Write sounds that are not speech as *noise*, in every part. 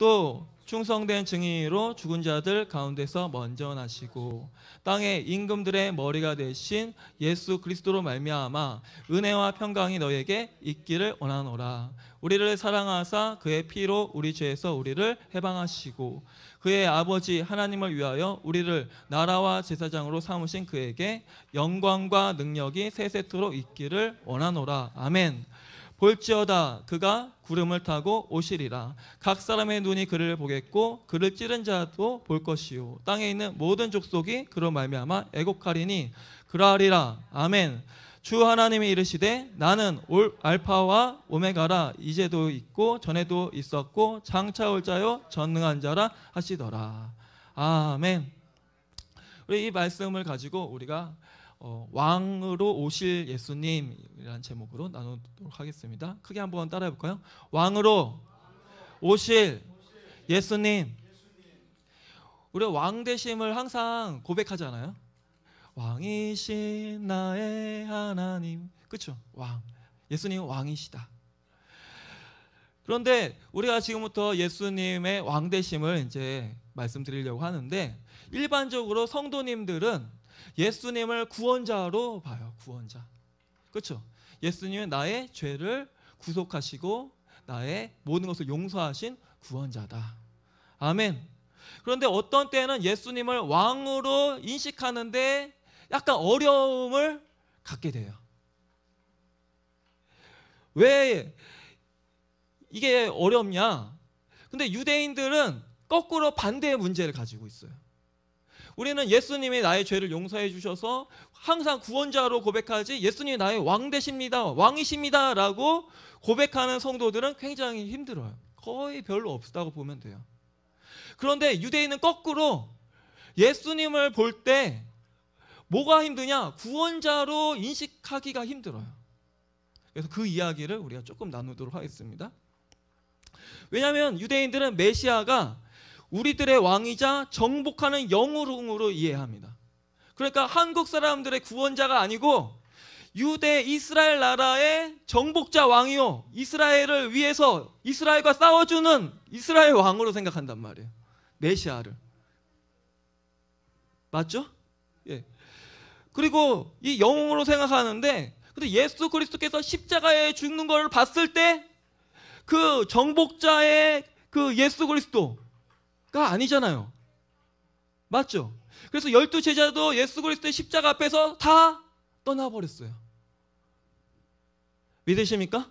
또 충성된 증인으로 죽은 자들 가운데서 먼저 나시고 땅의 임금들의 머리가 되신 예수 그리스도로 말미암아 은혜와 평강이 너에게 있기를 원하노라 우리를 사랑하사 그의 피로 우리 죄에서 우리를 해방하시고 그의 아버지 하나님을 위하여 우리를 나라와 제사장으로 삼으신 그에게 영광과 능력이 세세토록 있기를 원하노라 아멘 볼지어다 그가 구름을 타고 오시리라 각 사람의 눈이 그를 보겠고 그를 찌른 자도 볼 것이요 땅에 있는 모든 족속이 그로 말미암아 애곡하리니 그러하리라 아멘 주 하나님이 이르시되 나는 올 알파와 오메가라 이제도 있고 전에도 있었고 장차 올 자요 전능한 자라 하시더라 아멘 우리 이 말씀을 가지고 우리가 어, 왕으로 오실 예수님이라는 제목으로 나누도록 하겠습니다. 크게 한번 따라해 볼까요? 왕으로 오실 예수님. 우리 왕 되심을 항상 고백하잖아요. 왕이신 나의 하나님. 그렇죠? 왕. 예수님 왕이시다. 그런데 우리가 지금부터 예수님의 왕 되심을 이제 말씀드리려고 하는데 일반적으로 성도님들은 예수님을 구원자로 봐요. 구원자. 그렇죠? 예수님은 나의 죄를 구속하시고 나의 모든 것을 용서하신 구원자다. 아멘. 그런데 어떤 때는 예수님을 왕으로 인식하는데 약간 어려움을 갖게 돼요. 왜 이게 어렵냐? 근데 유대인들은 거꾸로 반대의 문제를 가지고 있어요. 우리는 예수님이 나의 죄를 용서해 주셔서 항상 구원자로 고백하지 예수님이 나의 왕 되십니다. 왕이십니다. 라고 고백하는 성도들은 굉장히 힘들어요. 거의 별로 없다고 보면 돼요. 그런데 유대인은 거꾸로 예수님을 볼 때 뭐가 힘드냐? 구원자로 인식하기가 힘들어요. 그래서 그 이야기를 우리가 조금 나누도록 하겠습니다. 왜냐하면 유대인들은 메시아가 우리들의 왕이자 정복하는 영웅으로 이해합니다. 그러니까 한국 사람들의 구원자가 아니고 유대 이스라엘 나라의 정복자 왕이요. 이스라엘을 위해서 이스라엘과 싸워주는 이스라엘 왕으로 생각한단 말이에요. 메시아를. 맞죠? 예. 그리고 이 영웅으로 생각하는데 근데 예수 그리스도께서 십자가에 죽는 걸 봤을 때 그 정복자의 그 예수 그리스도 가 아니잖아요. 맞죠? 그래서 열두 제자도 예수 그리스도의 십자가 앞에서 다 떠나버렸어요. 믿으십니까?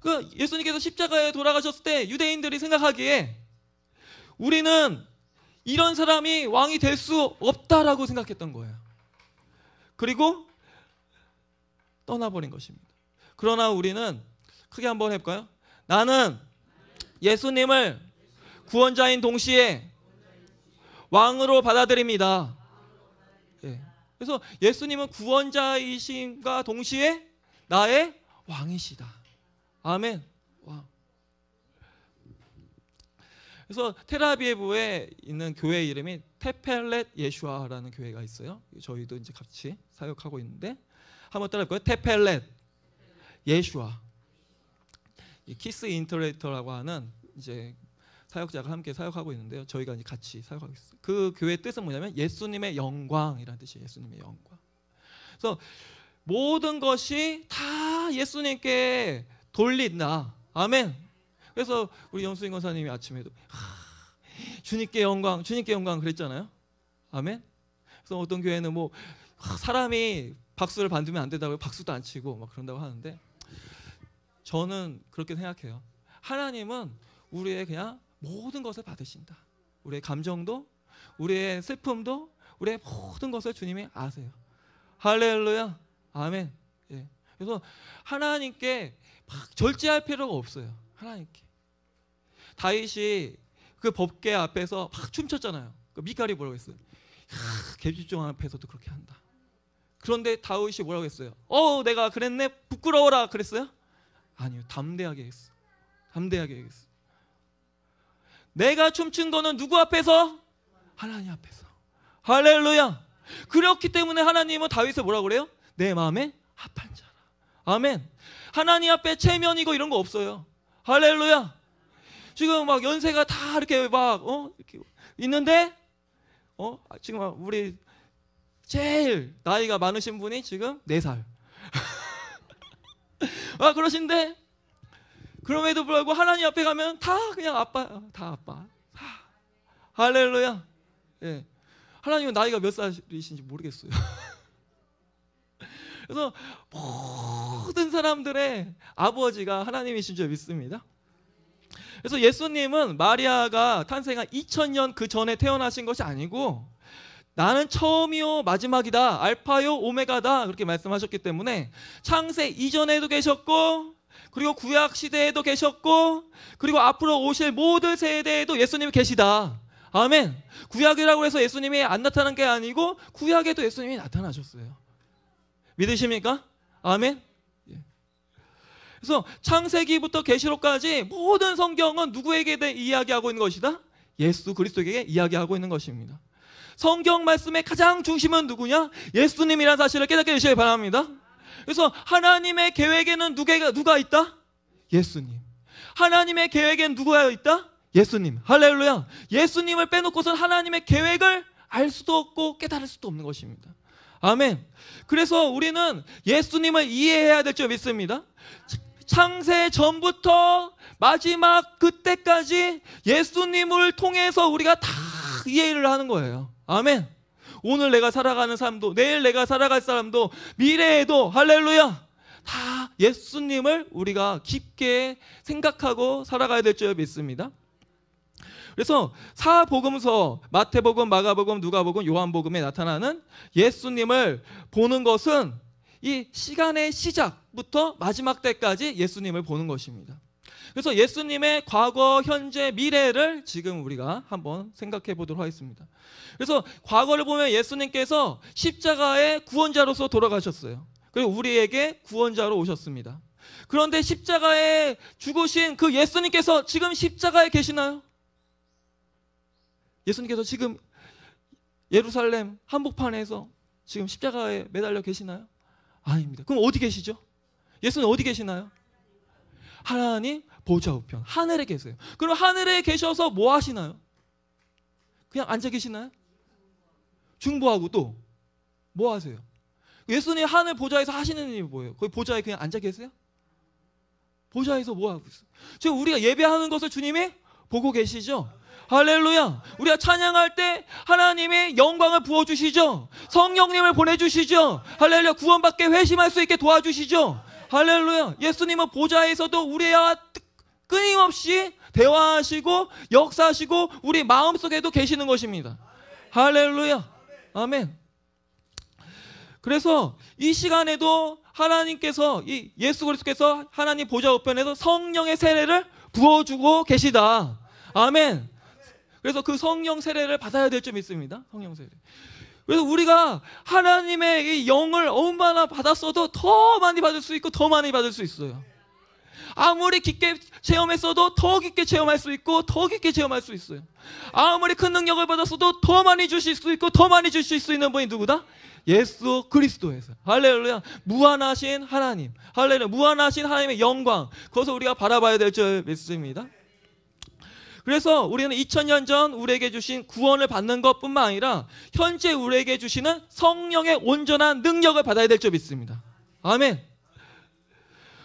그 예수님께서 십자가에 돌아가셨을 때 유대인들이 생각하기에 우리는 이런 사람이 왕이 될 수 없다라고 생각했던 거예요. 그리고 떠나버린 것입니다. 그러나 우리는 크게 한번 해볼까요? 나는 예수님을 구원자인 동시에 왕으로 받아들입니다. 예. 그래서 예수님은 구원자이신과 동시에 나의 왕이시다. 아멘. 와. 그래서 테라비에브에 있는 교회 이름이 테펠렛 예슈아라는 교회가 있어요. 저희도 이제 같이 사역하고 있는데 한번 따라할 거요 테펠렛 예슈아. 키스 인터레이터라고 하는 이제 사역자가 함께 사역하고 있는데요. 저희가 이제 같이 사역하고 있어요. 그교회 뜻은 뭐냐면 예수님의 영광이라는 뜻이에요. 예수님의 영광. 그래서 모든 것이 다 예수님께 돌린다. 아멘. 그래서 우리 영수인 권사님이 아침에도 주님께 영광, 주님께 영광 그랬잖아요. 아멘. 그래서 어떤 교회는 뭐 사람이 박수를 받으면 안 된다고 박수도 안 치고 막 그런다고 하는데 저는 그렇게 생각해요. 하나님은 우리의 그냥 모든 것을 받으신다. 우리의 감정도, 우리의 슬픔도, 우리의 모든 것을 주님이 아세요. 할렐루야. 아멘. 예. 그래서 하나님께 막 절제할 필요가 없어요. 하나님께. 다윗이 그 법계 앞에서 막 춤췄잖아요. 그 미갈이 뭐라고 했어요? 개집종 앞에서도 그렇게 한다. 그런데 다윗이 뭐라고 했어요? 어, 내가 그랬네. 부끄러워라 그랬어요? 아니요. 담대하게 했어. 담대하게 했어. 내가 춤춘 거는 누구 앞에서? 하나님 앞에서. 할렐루야. 그렇기 때문에 하나님은 다윗을 뭐라 그래요? 내 마음에 합한 자라. 아멘. 하나님 앞에 체면이고 이런 거 없어요. 할렐루야. 지금 막 연세가 다 이렇게 막 어? 이렇게 있는데 어? 지금 우리 제일 나이가 많으신 분이 지금 4살. 막 아, 그러신데 그럼에도 불구하고 하나님 앞에 가면 다 그냥 아빠 아, 다 아빠 하, 할렐루야 예 하나님은 나이가 몇 살이신지 모르겠어요 *laughs* 그래서 모든 사람들의 아버지가 하나님이신 줄 믿습니다 그래서 예수님은 마리아가 탄생한 2000년 그 전에 태어나신 것이 아니고 나는 처음이요 마지막이다 알파요 오메가다 그렇게 말씀하셨기 때문에 창세 이전에도 계셨고 그리고 구약 시대에도 계셨고 그리고 앞으로 오실 모든 세대에도 예수님이 계시다 아멘 구약이라고 해서 예수님이 안 나타난 게 아니고 구약에도 예수님이 나타나셨어요 믿으십니까 아멘 예. 그래서 창세기부터 계시록까지 모든 성경은 누구에게 대해 이야기하고 있는 것이다 예수 그리스도에게 이야기하고 있는 것입니다 성경 말씀의 가장 중심은 누구냐? 예수님이라는 사실을 깨닫게 되시길 바랍니다. 그래서 하나님의 계획에는 누가, 누가 있다? 예수님. 하나님의 계획엔 누가 있다? 예수님. 할렐루야. 예수님을 빼놓고선 하나님의 계획을 알 수도 없고 깨달을 수도 없는 것입니다. 아멘. 그래서 우리는 예수님을 이해해야 될 줄 믿습니다. 창세 전부터 마지막 그때까지 예수님을 통해서 우리가 다 이해를 하는 거예요. 아멘. 오늘 내가 살아가는 삶도 내일 내가 살아갈 사람도 미래에도 할렐루야. 다 예수님을 우리가 깊게 생각하고 살아가야 될 줄 믿습니다. 그래서 사복음서 마태복음, 마가복음, 누가복음, 요한복음에 나타나는 예수님을 보는 것은 이 시간의 시작부터 마지막 때까지 예수님을 보는 것입니다. 그래서 예수님의 과거, 현재, 미래를 지금 우리가 한번 생각해 보도록 하겠습니다. 그래서 과거를 보면 예수님께서 십자가의 구원자로서 돌아가셨어요. 그리고 우리에게 구원자로 오셨습니다. 그런데 십자가에 죽으신 그 예수님께서 지금 십자가에 계시나요? 예수님께서 지금 예루살렘 한복판에서 지금 십자가에 매달려 계시나요? 아닙니다. 그럼 어디 계시죠? 예수님 어디 계시나요? 하나님 보좌 우편 하늘에 계세요. 그럼 하늘에 계셔서 뭐 하시나요? 그냥 앉아 계시나요? 중보하고 또뭐 하세요? 예수님 하늘 보좌에서 하시는 일이 뭐예요? 거기 보좌에 그냥 앉아 계세요? 보좌에서 뭐 하고 있어 지금 우리가 예배하는 것을 주님이 보고 계시죠? 할렐루야. 우리가 찬양할 때 하나님의 영광을 부어주시죠. 성령님을 보내주시죠. 할렐루야. 구원받게 회심할 수 있게 도와주시죠. 할렐루야. 예수님은 보좌에서도 우리와 끊임없이 대화하시고 역사하시고 우리 마음속에도 계시는 것입니다. 할렐루야. 아멘. 그래서 이 시간에도 하나님께서 이 예수 그리스도께서 하나님 보좌 우편에서 성령의 세례를 부어주고 계시다. 아멘. 그래서 그 성령 세례를 받아야 될 점이 있습니다. 성령 세례. 그래서 우리가 하나님의 이 영을 얼마나 받았어도 더 많이 받을 수 있고 더 많이 받을 수 있어요. 아무리 깊게 체험했어도 더 깊게 체험할 수 있고 더 깊게 체험할 수 있어요. 아무리 큰 능력을 받았어도 더 많이 주실 수 있고 더 많이 주실 수 있는 분이 누구다? 예수 그리스도에서 할렐루야 무한하신 하나님 할렐루야 무한하신 하나님의 영광 그것을 우리가 바라봐야 될 줄 믿습니다. 그래서 우리는 2000년 전 우리에게 주신 구원을 받는 것뿐만 아니라 현재 우리에게 주시는 성령의 온전한 능력을 받아야 될 줄 믿습니다. 아멘.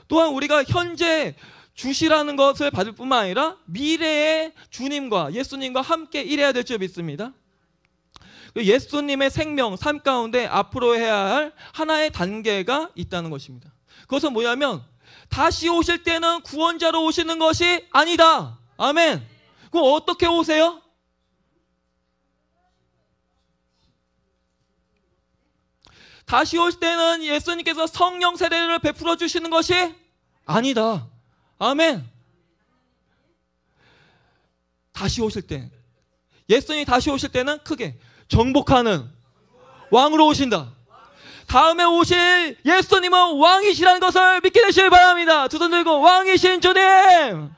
또한 우리가 현재 주시라는 것을 받을 뿐만 아니라 미래의 주님과 예수님과 함께 일해야 될줄 믿습니다. 그 예수님의 생명, 삶 가운데 앞으로 해야 할 하나의 단계가 있다는 것입니다. 그것은 뭐냐면 다시 오실 때는 구원자로 오시는 것이 아니다. 아멘. 그럼 어떻게 오세요? 다시 오실 때는 예수님께서 성령 세례를 베풀어 주시는 것이 아니다. 아멘. 다시 오실 때 예수님이 다시 오실 때는 크게 정복하는 왕으로 오신다. 다음에 오실 예수님은 왕이시라는 것을 믿게 되시길 바랍니다. 두 손 들고 왕이신 주님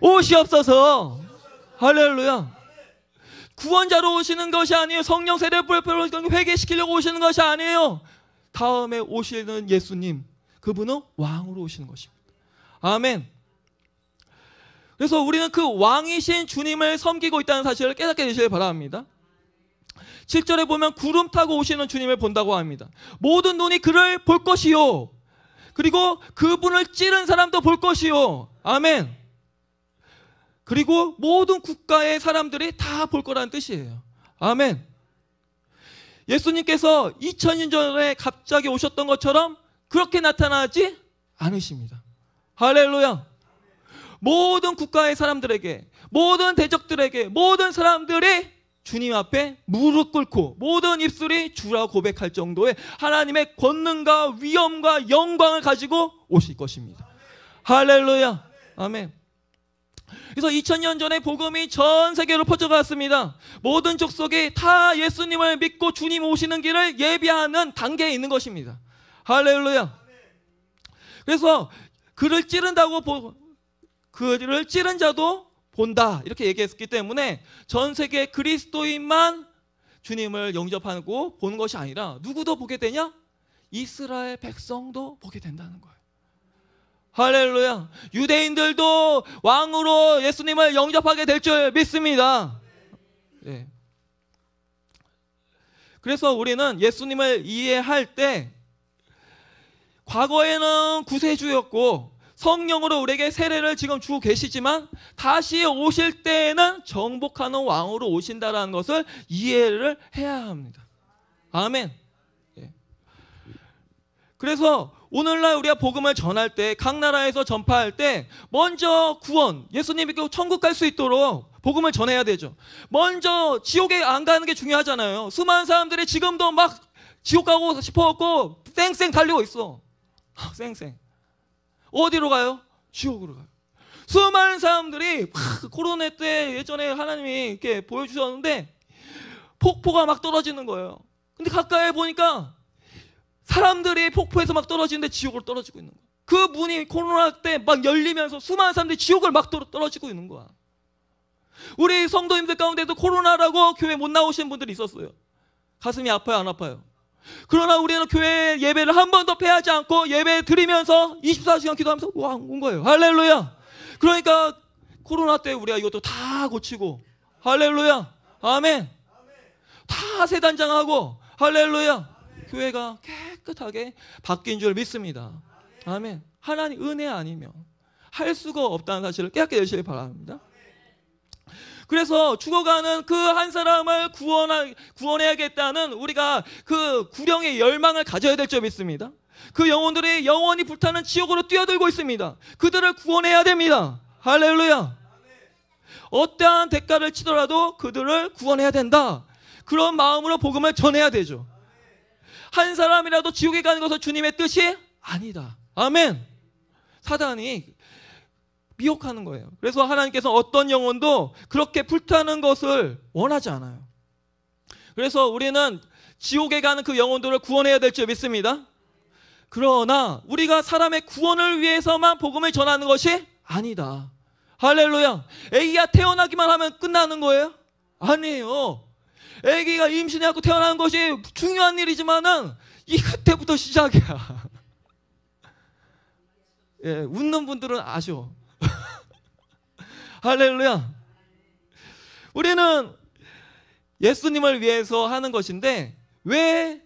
옷이 없어서 할렐루야. 구원자로 오시는 것이 아니에요. 성령 세례 불로 회개시키려고 오시는 것이 아니에요. 다음에 오시는 예수님, 그분은 왕으로 오시는 것입니다. 아멘. 그래서 우리는 그 왕이신 주님을 섬기고 있다는 사실을 깨닫게 되시길 바랍니다. 7절에 보면 구름 타고 오시는 주님을 본다고 합니다. 모든 눈이 그를 볼 것이요. 그리고 그분을 찌른 사람도 볼 것이요. 아멘. 그리고 모든 국가의 사람들이 다 볼 거라는 뜻이에요. 아멘. 예수님께서 2000년 전에 갑자기 오셨던 것처럼 그렇게 나타나지 않으십니다. 할렐루야. 모든 국가의 사람들에게, 모든 대적들에게, 모든 사람들이 주님 앞에 무릎 꿇고 모든 입술이 주라 고백할 정도의 하나님의 권능과 위엄과 영광을 가지고 오실 것입니다. 할렐루야. 아멘. 그래서 2000년 전에 복음이 전 세계로 퍼져갔습니다. 모든 족속이 다 예수님을 믿고 주님 오시는 길을 예비하는 단계에 있는 것입니다. 할렐루야. 그래서 그를 찌른다고 보, 그를 찌른 자도 본다 이렇게 얘기했기 때문에 전 세계 그리스도인만 주님을 영접하고 보는 것이 아니라 누구도 보게 되냐? 이스라엘 백성도 보게 된다는 거예요. 할렐루야. 유대인들도 왕으로 예수님을 영접하게 될 줄 믿습니다. 네. 그래서 우리는 예수님을 이해할 때 과거에는 구세주였고 성령으로 우리에게 세례를 지금 주고 계시지만 다시 오실 때에는 정복하는 왕으로 오신다라는 것을 이해를 해야 합니다. 아멘. 예. 그래서 오늘날 우리가 복음을 전할 때, 각 나라에서 전파할 때, 먼저 구원, 예수님이 천국 갈 수 있도록 복음을 전해야 되죠. 먼저 지옥에 안 가는 게 중요하잖아요. 수많은 사람들이 지금도 막 지옥 가고 싶어갖고 쌩쌩 달리고 있어. 아, 쌩쌩. 어디로 가요? 지옥으로 가요. 수많은 사람들이 막 코로나 때 예전에 하나님이 이렇게 보여주셨는데 폭포가 막 떨어지는 거예요. 근데 가까이 보니까 사람들이 폭포에서 막 떨어지는데 지옥으로 떨어지고 있는 거야. 그 문이 코로나 때 막 열리면서 수많은 사람들이 지옥을 막 떨어지고 있는 거야. 우리 성도님들 가운데도 코로나라고 교회 못 나오신 분들이 있었어요. 가슴이 아파요, 안 아파요? 그러나 우리는 교회 예배를 한 번도 패하지 않고 예배 드리면서 24시간 기도하면서 와온 거예요. 할렐루야. 그러니까 코로나 때 우리가 이것도 다 고치고 할렐루야. 아멘. 다 세단장하고 할렐루야. 교회가 깨끗하게 바뀐 줄 믿습니다. 아멘. 하나님 은혜 아니면 할 수가 없다는 사실을 깨닫게 되시길 바랍니다. 그래서 죽어가는 그 한 사람을 구원하, 구원해야겠다는 우리가 그 구령의 열망을 가져야 될점 있습니다. 그 영혼들이 영원히 불타는 지옥으로 뛰어들고 있습니다. 그들을 구원해야 됩니다. 할렐루야. 어떠한 대가를 치더라도 그들을 구원해야 된다. 그런 마음으로 복음을 전해야 되죠. 한 사람이라도 지옥에 가는 것은 주님의 뜻이 아니다. 아멘. 사단이 미혹하는 거예요. 그래서 하나님께서 어떤 영혼도 그렇게 불타는 것을 원하지 않아요. 그래서 우리는 지옥에 가는 그 영혼들을 구원해야 될 줄 믿습니다. 그러나 우리가 사람의 구원을 위해서만 복음을 전하는 것이 아니다. 할렐루야. 애기가 태어나기만 하면 끝나는 거예요? 아니에요. 아기가 임신해갖고 태어난 것이 중요한 일이지만은 이 그때부터 시작이야. *laughs* 예, 웃는 분들은 아죠. *laughs* 할렐루야. 우리는 예수님을 위해서 하는 것인데 왜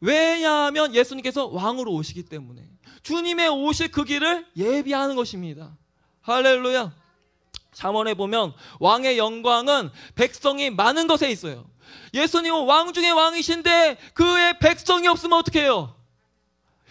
왜냐하면 예수님께서 왕으로 오시기 때문에 주님의 오실 그 길을 예비하는 것입니다. 할렐루야. 잠언에 보면 왕의 영광은 백성이 많은 것에 있어요. 예수님은 왕 중의 왕이신데 그의 백성이 없으면 어떡 해요?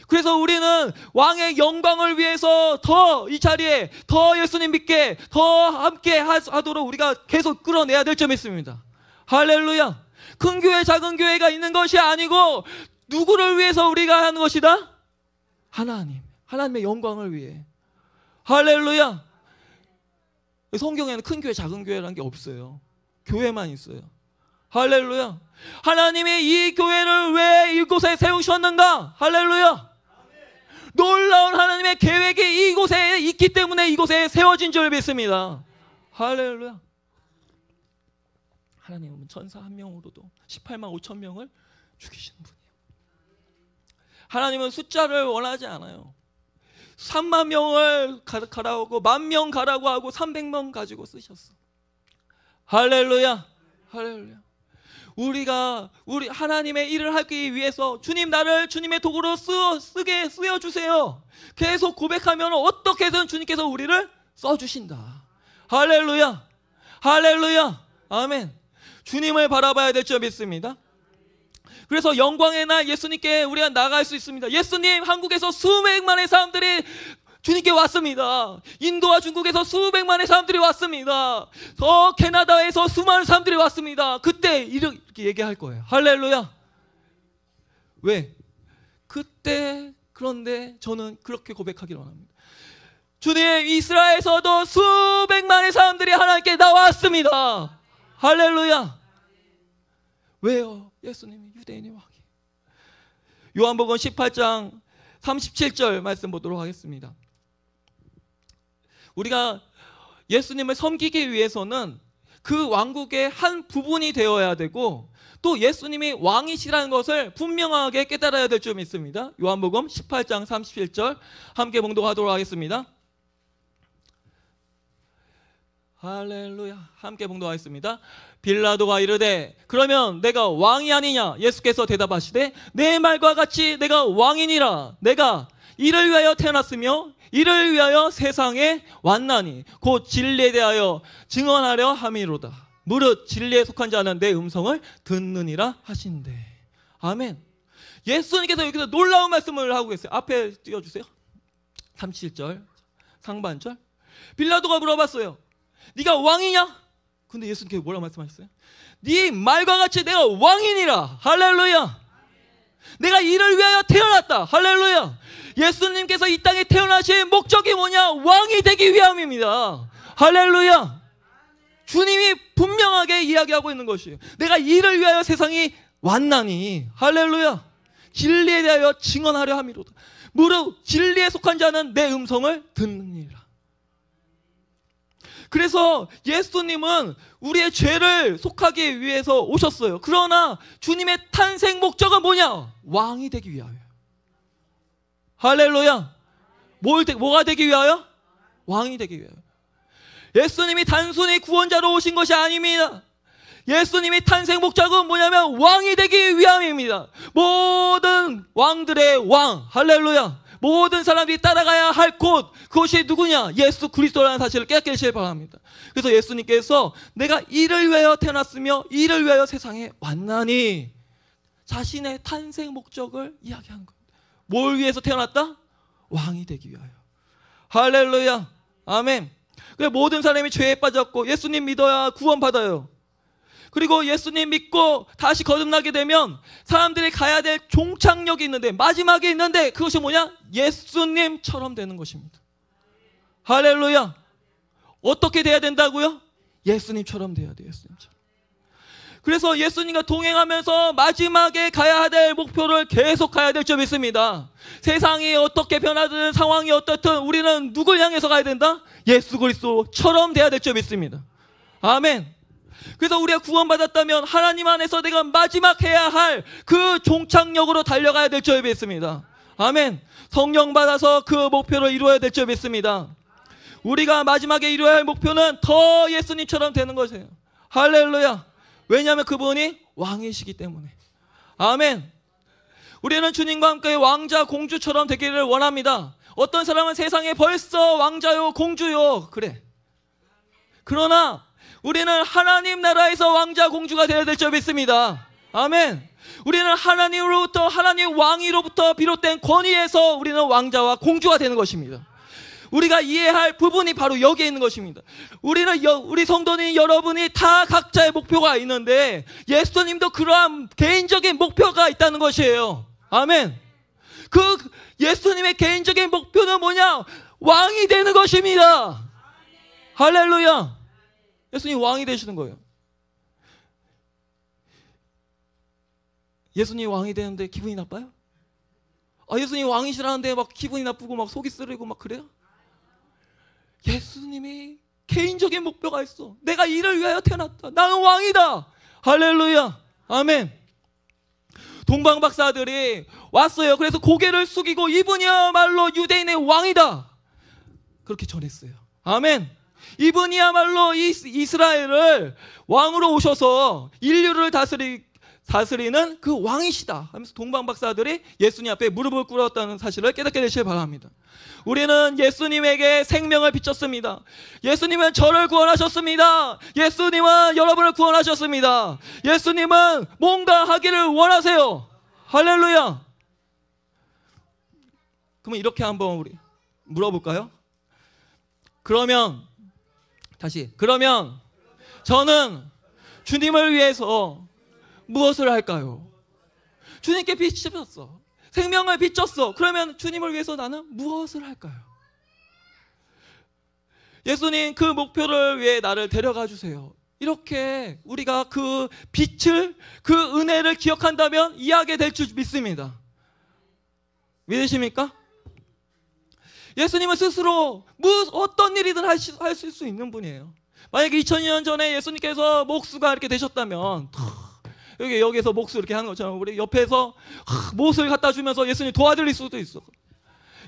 그래서 우리는 왕의 영광을 위해서 더 이 자리에 더 예수님 믿게 더 함께 하도록 우리가 계속 끌어내야 될 점이 있습니다. 할렐루야. 큰 교회 작은 교회가 있는 것이 아니고 누구를 위해서 우리가 하는 것이다? 하나님. 하나님의 영광을 위해. 할렐루야. 성경에는 큰 교회 작은 교회라는 게 없어요. 교회만 있어요. 할렐루야. 하나님이 이 교회를 왜 이곳에 세우셨는가? 할렐루야. 놀라운 하나님의 계획이 이곳에 있기 때문에 이곳에 세워진 줄 믿습니다. 할렐루야. 하나님은 천사 한 명으로도 18만 5천 명을 죽이시는 분이에요. 하나님은 숫자를 원하지 않아요. 3만 명을 가라고 만명 가라고 하고 300명 가지고 쓰셨어. 할렐루야. 할렐루야. 우리가 우리 하나님의 일을 하기 위해서 주님 나를 주님의 도구로 쓰 쓰게 쓰여 주세요. 계속 고백하면 어떻게든 주님께서 우리를 써 주신다. 할렐루야. 할렐루야. 아멘. 주님을 바라봐야 될 줄 믿습니다. 그래서 영광의 날 예수님께 우리가 나갈 수 있습니다. 예수님 한국에서 수백만의 사람들이 주님께 왔습니다. 인도와 중국에서 수백만의 사람들이 왔습니다. 더 캐나다에서 수많은 사람들이 왔습니다. 그때 이렇게 얘기할 거예요. 할렐루야. 왜? 그때 그런데 저는 그렇게 고백하기를 원합니다. 주님 이스라엘에서도 수백만의 사람들이 하나님께 나왔습니다. 할렐루야. 왜요? 예수님이 유대인의 왕이. 요한복음 18장 37절 말씀 보도록 하겠습니다. 우리가 예수님을 섬기기 위해서는 그 왕국의 한 부분이 되어야 되고 또 예수님이 왕이시라는 것을 분명하게 깨달아야 될 점이 있습니다. 요한복음 18장 31절 함께 봉독하도록 하겠습니다. 할렐루야. 함께 봉독하겠습니다. 빌라도가 이르되 그러면 내가 왕이 아니냐? 예수께서 대답하시되 내 말과 같이 내가 왕이니라. 내가 이를 위하여 태어났으며 이를 위하여 세상에 왔나니 곧 진리에 대하여 증언하려 함이로다. 무릇 진리에 속한 자는 내 음성을 듣느니라 하신대. 아멘. 예수님께서 여기서 놀라운 말씀을 하고 계세요. 앞에 띄워주세요. 37절 상반절. 빌라도가 물어봤어요. 네가 왕이냐? 근데 예수님께서 뭐라고 말씀하셨어요? 네 말과 같이 내가 왕이니라. 할렐루야. 내가 이를 위하여 태어났다. 할렐루야. 예수님께서 이 땅에 태어나신 목적이 뭐냐? 왕이 되기 위함입니다. 할렐루야. 주님이 분명하게 이야기하고 있는 것이에요. 내가 이를 위하여 세상이 왔나니. 할렐루야. 진리에 대하여 증언하려 함이로다. 무릇 진리에 속한 자는 내 음성을 듣느니라. 그래서 예수님은 우리의 죄를 속하기 위해서 오셨어요. 그러나 주님의 탄생 목적은 뭐냐? 왕이 되기 위하여. 할렐루야. 뭘 뭐가 되기 위하여? 왕이 되기 위하여. 예수님이 단순히 구원자로 오신 것이 아닙니다. 예수님이 탄생 목적은 뭐냐면 왕이 되기 위함입니다. 모든 왕들의 왕, 할렐루야. 모든 사람들이 따라가야 할 곳, 그것이 누구냐? 예수 그리스도라는 사실을 깨닫게 되시길 바랍니다. 그래서 예수님께서 내가 이를 위하여 태어났으며 이를 위하여 세상에 왔나니 자신의 탄생 목적을 이야기한 겁뭘 위해서 태어났다? 왕이 되기 위하여. 할렐루야. 아멘. 그래 모든 사람이 죄에 빠졌고 예수님 믿어야 구원받아요. 그리고 예수님 믿고 다시 거듭나게 되면 사람들이 가야 될 종착역이 있는데 마지막에 있는데 그것이 뭐냐? 예수님처럼 되는 것입니다. 할렐루야. 어떻게 돼야 된다고요? 예수님처럼 돼야 돼. 예수님처럼. 그래서 예수님과 동행하면서 마지막에 가야 될 목표를 계속 가야 될 점이 있습니다. 세상이 어떻게 변하든 상황이 어떻든 우리는 누굴 향해서 가야 된다? 예수 그리스도처럼 돼야 될 점이 있습니다. 아멘. 그래서 우리가 구원받았다면 하나님 안에서 내가 마지막 해야 할 그 종착역으로 달려가야 될줄있습니다 아멘. 성령 받아서 그 목표를 이루어야 될줄있습니다 우리가 마지막에 이루어야 할 목표는 더 예수님처럼 되는 것이에요. 할렐루야. 왜냐하면 그분이 왕이시기 때문에. 아멘. 우리는 주님과 함께 왕자 공주처럼 되기를 원합니다. 어떤 사람은 세상에 벌써 왕자요 공주요 그래. 그러나 우리는 하나님 나라에서 왕자 공주가 되어야 될 점이 있습니다. 아멘. 우리는 하나님으로부터 하나님 왕위로부터 비롯된 권위에서 우리는 왕자와 공주가 되는 것입니다. 우리가 이해할 부분이 바로 여기에 있는 것입니다. 우리는 여, 우리 성도님 여러분이 다 각자의 목표가 있는데 예수님도 그러한 개인적인 목표가 있다는 것이에요. 아멘. 그 예수님의 개인적인 목표는 뭐냐? 왕이 되는 것입니다. 할렐루야. 예수님 왕이 되시는 거예요. 예수님 왕이 되는데 기분이 나빠요? 아, 예수님 왕이시라는데 막 기분이 나쁘고 막 속이 쓰리고 막 그래요? 예수님이 개인적인 목표가 있어. 내가 이를 위하여 태어났다. 나는 왕이다. 할렐루야. 아멘. 동방 박사들이 왔어요. 그래서 고개를 숙이고 이분이야말로 유대인의 왕이다. 그렇게 전했어요. 아멘. 이분이야말로 이스라엘을 왕으로 오셔서 인류를 다스리, 다스리는 그 왕이시다 하면서 동방박사들이 예수님 앞에 무릎을 꿇었다는 사실을 깨닫게 되시길 바랍니다. 우리는 예수님에게 생명을 비쳤습니다. 예수님은 저를 구원하셨습니다. 예수님은 여러분을 구원하셨습니다. 예수님은 뭔가 하기를 원하세요. 할렐루야. 그러면 이렇게 한번 우리 물어볼까요? 그러면 다시. 그러면 저는 주님을 위해서 무엇을 할까요? 주님께 비쳤어. 생명을 비쳤어. 그러면 주님을 위해서 나는 무엇을 할까요? 예수님 그 목표를 위해 나를 데려가 주세요. 이렇게 우리가 그 빛을, 그 은혜를 기억한다면 이해하게 될 줄 믿습니다. 믿으십니까? 예수님은 스스로 무슨 어떤 일이든 하실 수 있는 분이에요. 만약에 2000년 전에 예수님께서 목수가 이렇게 되셨다면 여기 여기서 목수 이렇게 하는 것처럼 우리 옆에서 못을 갖다 주면서 예수님 도와드릴 수도 있어.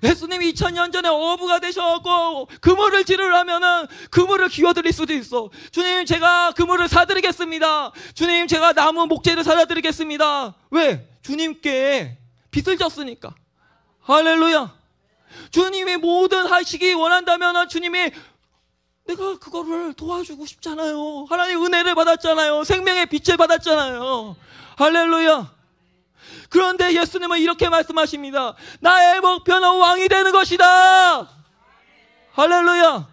예수님이 2000년 전에 어부가 되셨고 그물을 지르려면은 그물을 기워드릴 수도 있어. 주님 제가 그물을 사드리겠습니다. 주님 제가 나무 목재를 사드리겠습니다. 왜? 주님께 빚을 졌으니까. 할렐루야. 주님이 뭐든 하시기 원한다면 주님이 내가 그거를 도와주고 싶잖아요. 하나님 은혜를 받았잖아요. 생명의 빛을 받았잖아요. 할렐루야. 그런데 예수님은 이렇게 말씀하십니다. 나의 목표는 왕이 되는 것이다. 할렐루야.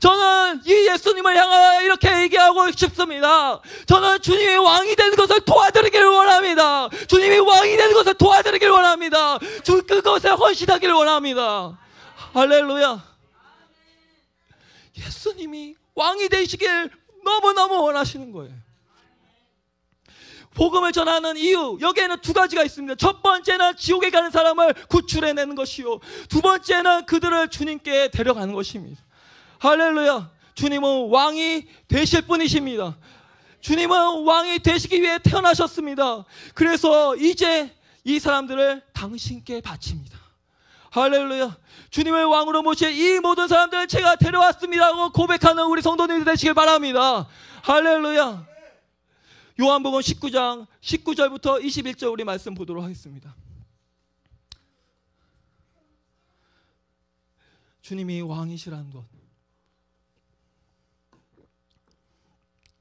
저는 이 예수님을 향하여 이렇게 얘기하고 싶습니다. 저는 주님이 왕이 되 것을 도와드리길 원합니다. 주님이 왕이 되 것을 도와드리길 원합니다. 주 그것에 헌신하길 원합니다. 할렐루야. 예수님이 왕이 되시길 너무너무 원하시는 거예요. 복음을 전하는 이유 여기에는 두 가지가 있습니다. 첫 번째는 지옥에 가는 사람을 구출해내는 것이요. 두 번째는 그들을 주님께 데려가는 것입니다. 할렐루야. 주님은 왕이 되실 분이십니다. 주님은 왕이 되시기 위해 태어나셨습니다. 그래서 이제 이 사람들을 당신께 바칩니다. 할렐루야. 주님을 왕으로 모실 이 모든 사람들을 제가 데려왔습니다. 고 고백하는 우리 성도님 되시길 바랍니다. 할렐루야. 요한복음 19장 19절부터 21절 우리 말씀 보도록 하겠습니다. 주님이 왕이시라는 것.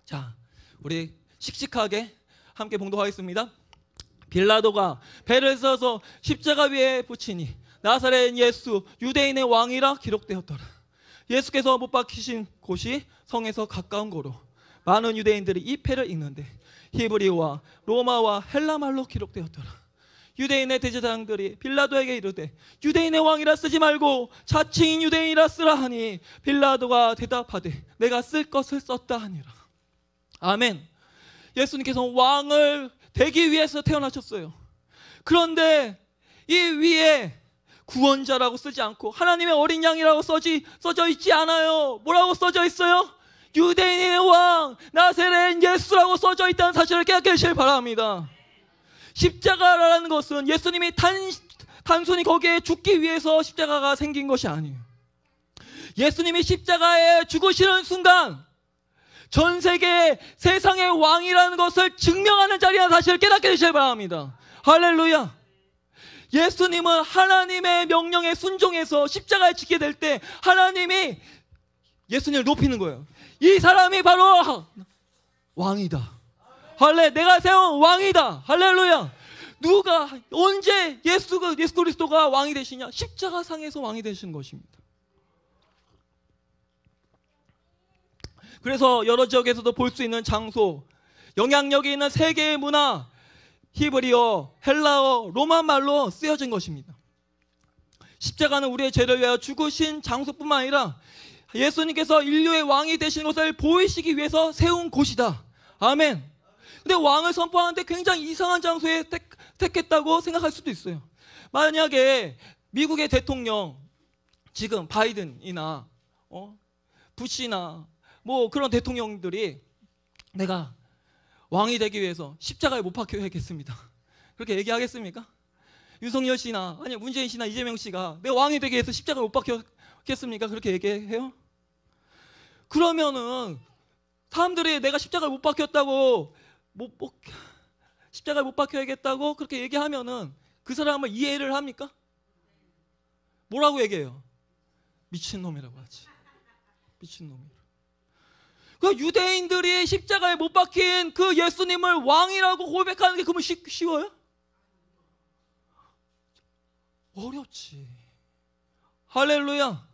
자, 우리 씩씩하게 함께 봉독하겠습니다. 빌라도가 배를 써서 십자가 위에 붙이니 나사렛 예수 유대인의 왕이라 기록되었더라. 예수께서 못 박히신 곳이 성에서 가까운 거로 많은 유대인들이 이 패를 읽는데 히브리와 로마와 헬라말로 기록되었더라. 유대인의 대제사장들이 빌라도에게 이르되 유대인의 왕이라 쓰지 말고 자칭 유대인이라 쓰라 하니 빌라도가 대답하되 내가 쓸 것을 썼다 하니라. 아멘. 예수님께서 왕을 되기 위해서 태어나셨어요. 그런데 이 위에 구원자라고 쓰지 않고 하나님의 어린 양이라고 써지 써져 있지 않아요. 뭐라고 써져 있어요? 유대인의 왕 나세렛 예수라고 써져 있다는 사실을 깨닫게 되시길 바랍니다. 십자가라는 것은 예수님이 단, 단순히 거기에 죽기 위해서 십자가가 생긴 것이 아니에요. 예수님이 십자가에 죽으시는 순간 전 세계 세상의 왕이라는 것을 증명하는 자리라는 사실을 깨닫게 되시길 바랍니다. 할렐루야. 예수님은 하나님의 명령에 순종해서 십자가를 지게 될 때 하나님이 예수님을 높이는 거예요. 이 사람이 바로 왕이다. 할렐 내가 세운 왕이다. 할렐루야. 누가 언제 예수 예수 그리스도가 왕이 되시냐? 십자가상에서 왕이 되신 것입니다. 그래서 여러 지역에서도 볼 수 있는 장소, 영향력이 있는 세계의 문화, 히브리어, 헬라어, 로마 말로 쓰여진 것입니다. 십자가는 우리의 죄를 위하여 죽으신 장소뿐만 아니라 예수님께서 인류의 왕이 되신 것을 보이시기 위해서 세운 곳이다. 아멘. 근데 왕을 선포하는데 굉장히 이상한 장소에 택, 택했다고 생각할 수도 있어요. 만약에 미국의 대통령, 지금 바이든이나, 어? 부시나, 뭐 그런 대통령들이 내가 왕이 되기 위해서 십자가에 못 박혀야겠습니다. *laughs* 그렇게 얘기하겠습니까? 윤석열 씨나 아니 문재인 씨나 이재명 씨가 내 왕이 되기 위해서 십자가에 못 박혔겠습니까? 그렇게 얘기해요? 그러면은 사람들이 내가 십자가에 못 박혔다고 못, 못 십자가에 못 박혀야겠다고 그렇게 얘기하면은 그 사람을 이해를 합니까? 뭐라고 얘기해요? 미친놈이라고 하지. 미친놈이. 그 유대인들이 십자가에 못 박힌 그 예수님을 왕이라고 고백하는 게 그러면 쉬, 쉬워요? 어렵지. 할렐루야.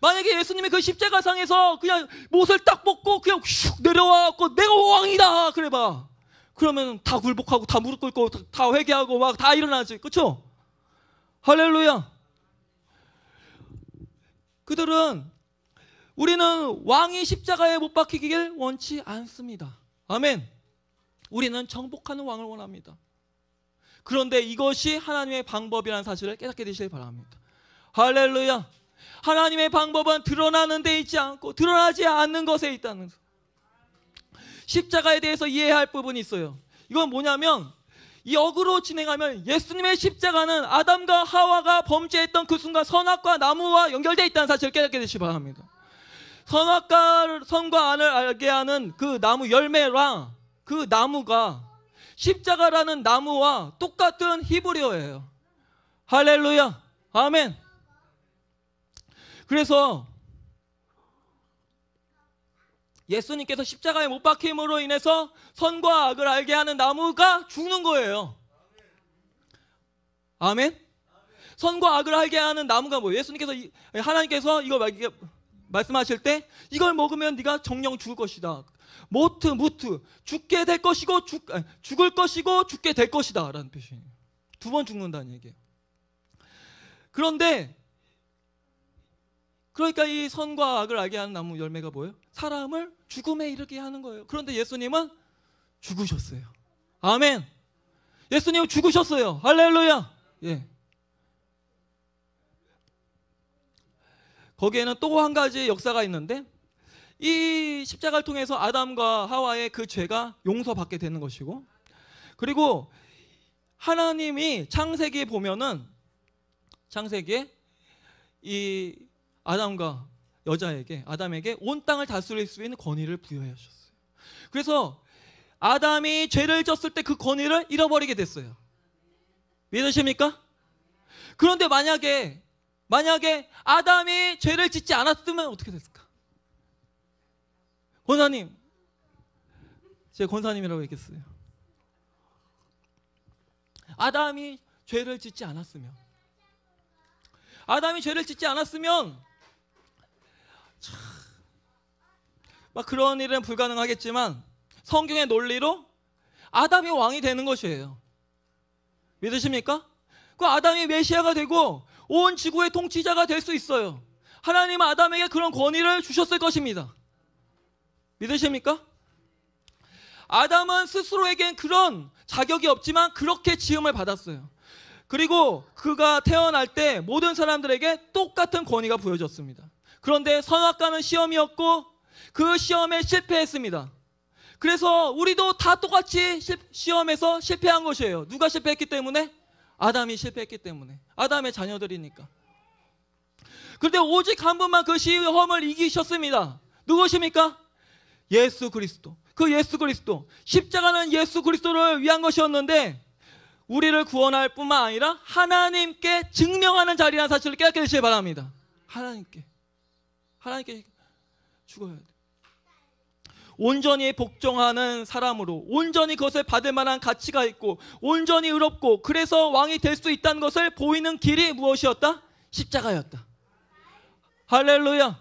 만약에 예수님이 그 십자가상에서 그냥 못을 딱 벗고 그냥 슉 내려와갖고 내가 왕이다! 그래봐. 그러면 다 굴복하고 다 무릎 꿇고 다 회개하고 막 다 일어나지. 그쵸? 할렐루야. 그들은 우리는 왕이 십자가에 못박히길 원치 않습니다. 아멘. 우리는 정복하는 왕을 원합니다. 그런데 이것이 하나님의 방법이라는 사실을 깨닫게 되시길 바랍니다. 할렐루야. 하나님의 방법은 드러나는 데 있지 않고 드러나지 않는 것에 있다는 것. 십자가에 대해서 이해할 부분이 있어요. 이건 뭐냐면 역으로 진행하면 예수님의 십자가는 아담과 하와가 범죄했던 그 순간 선악과 나무와 연결되어 있다는 사실을 깨닫게 되시기 바랍니다. 선악과를 선과 안을 알게 하는 그 나무 열매랑 그 나무가 십자가라는 나무와 똑같은 히브리어예요. 할렐루야. 아멘. 그래서 예수님께서 십자가에 못 박힘으로 인해서 선과 악을 알게 하는 나무가 죽는 거예요. 아멘. 선과 악을 알게 하는 나무가 뭐예요? 예수님께서 하나님께서 이거 말기 말씀하실 때 이걸 먹으면 네가 정령 죽을 것이다. 모트 무트 죽게 될 것이고 죽, 아니, 죽을 것이고 죽게 될 것이다 라는 표시예요. 두번 죽는다는 얘기예요. 그런데 그러니까 이 선과 악을 알게 하는 나무 열매가 뭐예요? 사람을 죽음에 이르게 하는 거예요. 그런데 예수님은 죽으셨어요. 아멘. 예수님은 죽으셨어요. 할렐루야. 예. 거기에는 또 한 가지 역사가 있는데 이 십자가를 통해서 아담과 하와의 그 죄가 용서받게 되는 것이고 그리고 하나님이 창세기에 보면은 창세기에 이 아담과 여자에게 아담에게 온 땅을 다스릴 수 있는 권위를 부여하셨어요. 그래서 아담이 죄를 졌을 때 그 권위를 잃어버리게 됐어요. 믿으십니까? 그런데 만약에 만약에 아담이 죄를 짓지 않았으면 어떻게 됐을까? 권사님, 제 권사님이라고 얘기했어요. 아담이 죄를 짓지 않았으면, 아담이 죄를 짓지 않았으면, 막 그런 일은 불가능하겠지만, 성경의 논리로 아담이 왕이 되는 것이에요. 믿으십니까? 그 아담이 메시아가 되고 온 지구의 통치자가 될 수 있어요. 하나님 아담에게 그런 권위를 주셨을 것입니다. 믿으십니까? 아담은 스스로에겐 그런 자격이 없지만 그렇게 지음을 받았어요. 그리고 그가 태어날 때 모든 사람들에게 똑같은 권위가 부여졌습니다. 그런데 선악과는 시험이었고 그 시험에 실패했습니다. 그래서 우리도 다 똑같이 시험에서 실패한 것이에요. 누가 실패했기 때문에? 아담이 실패했기 때문에 아담의 자녀들이니까. 그런데 오직 한 분만 그 시험을 이기셨습니다. 누구십니까? 예수 그리스도. 그 예수 그리스도. 십자가는 예수 그리스도를 위한 것이었는데 우리를 구원할 뿐만 아니라 하나님께 증명하는 자리라는 사실을 깨닫게 되시기 바랍니다. 하나님께. 하나님께 죽어야 돼. 온전히 복종하는 사람으로 온전히 그것을 받을 만한 가치가 있고 온전히 의롭고 그래서 왕이 될 수 있다는 것을 보이는 길이 무엇이었다? 십자가였다. 할렐루야.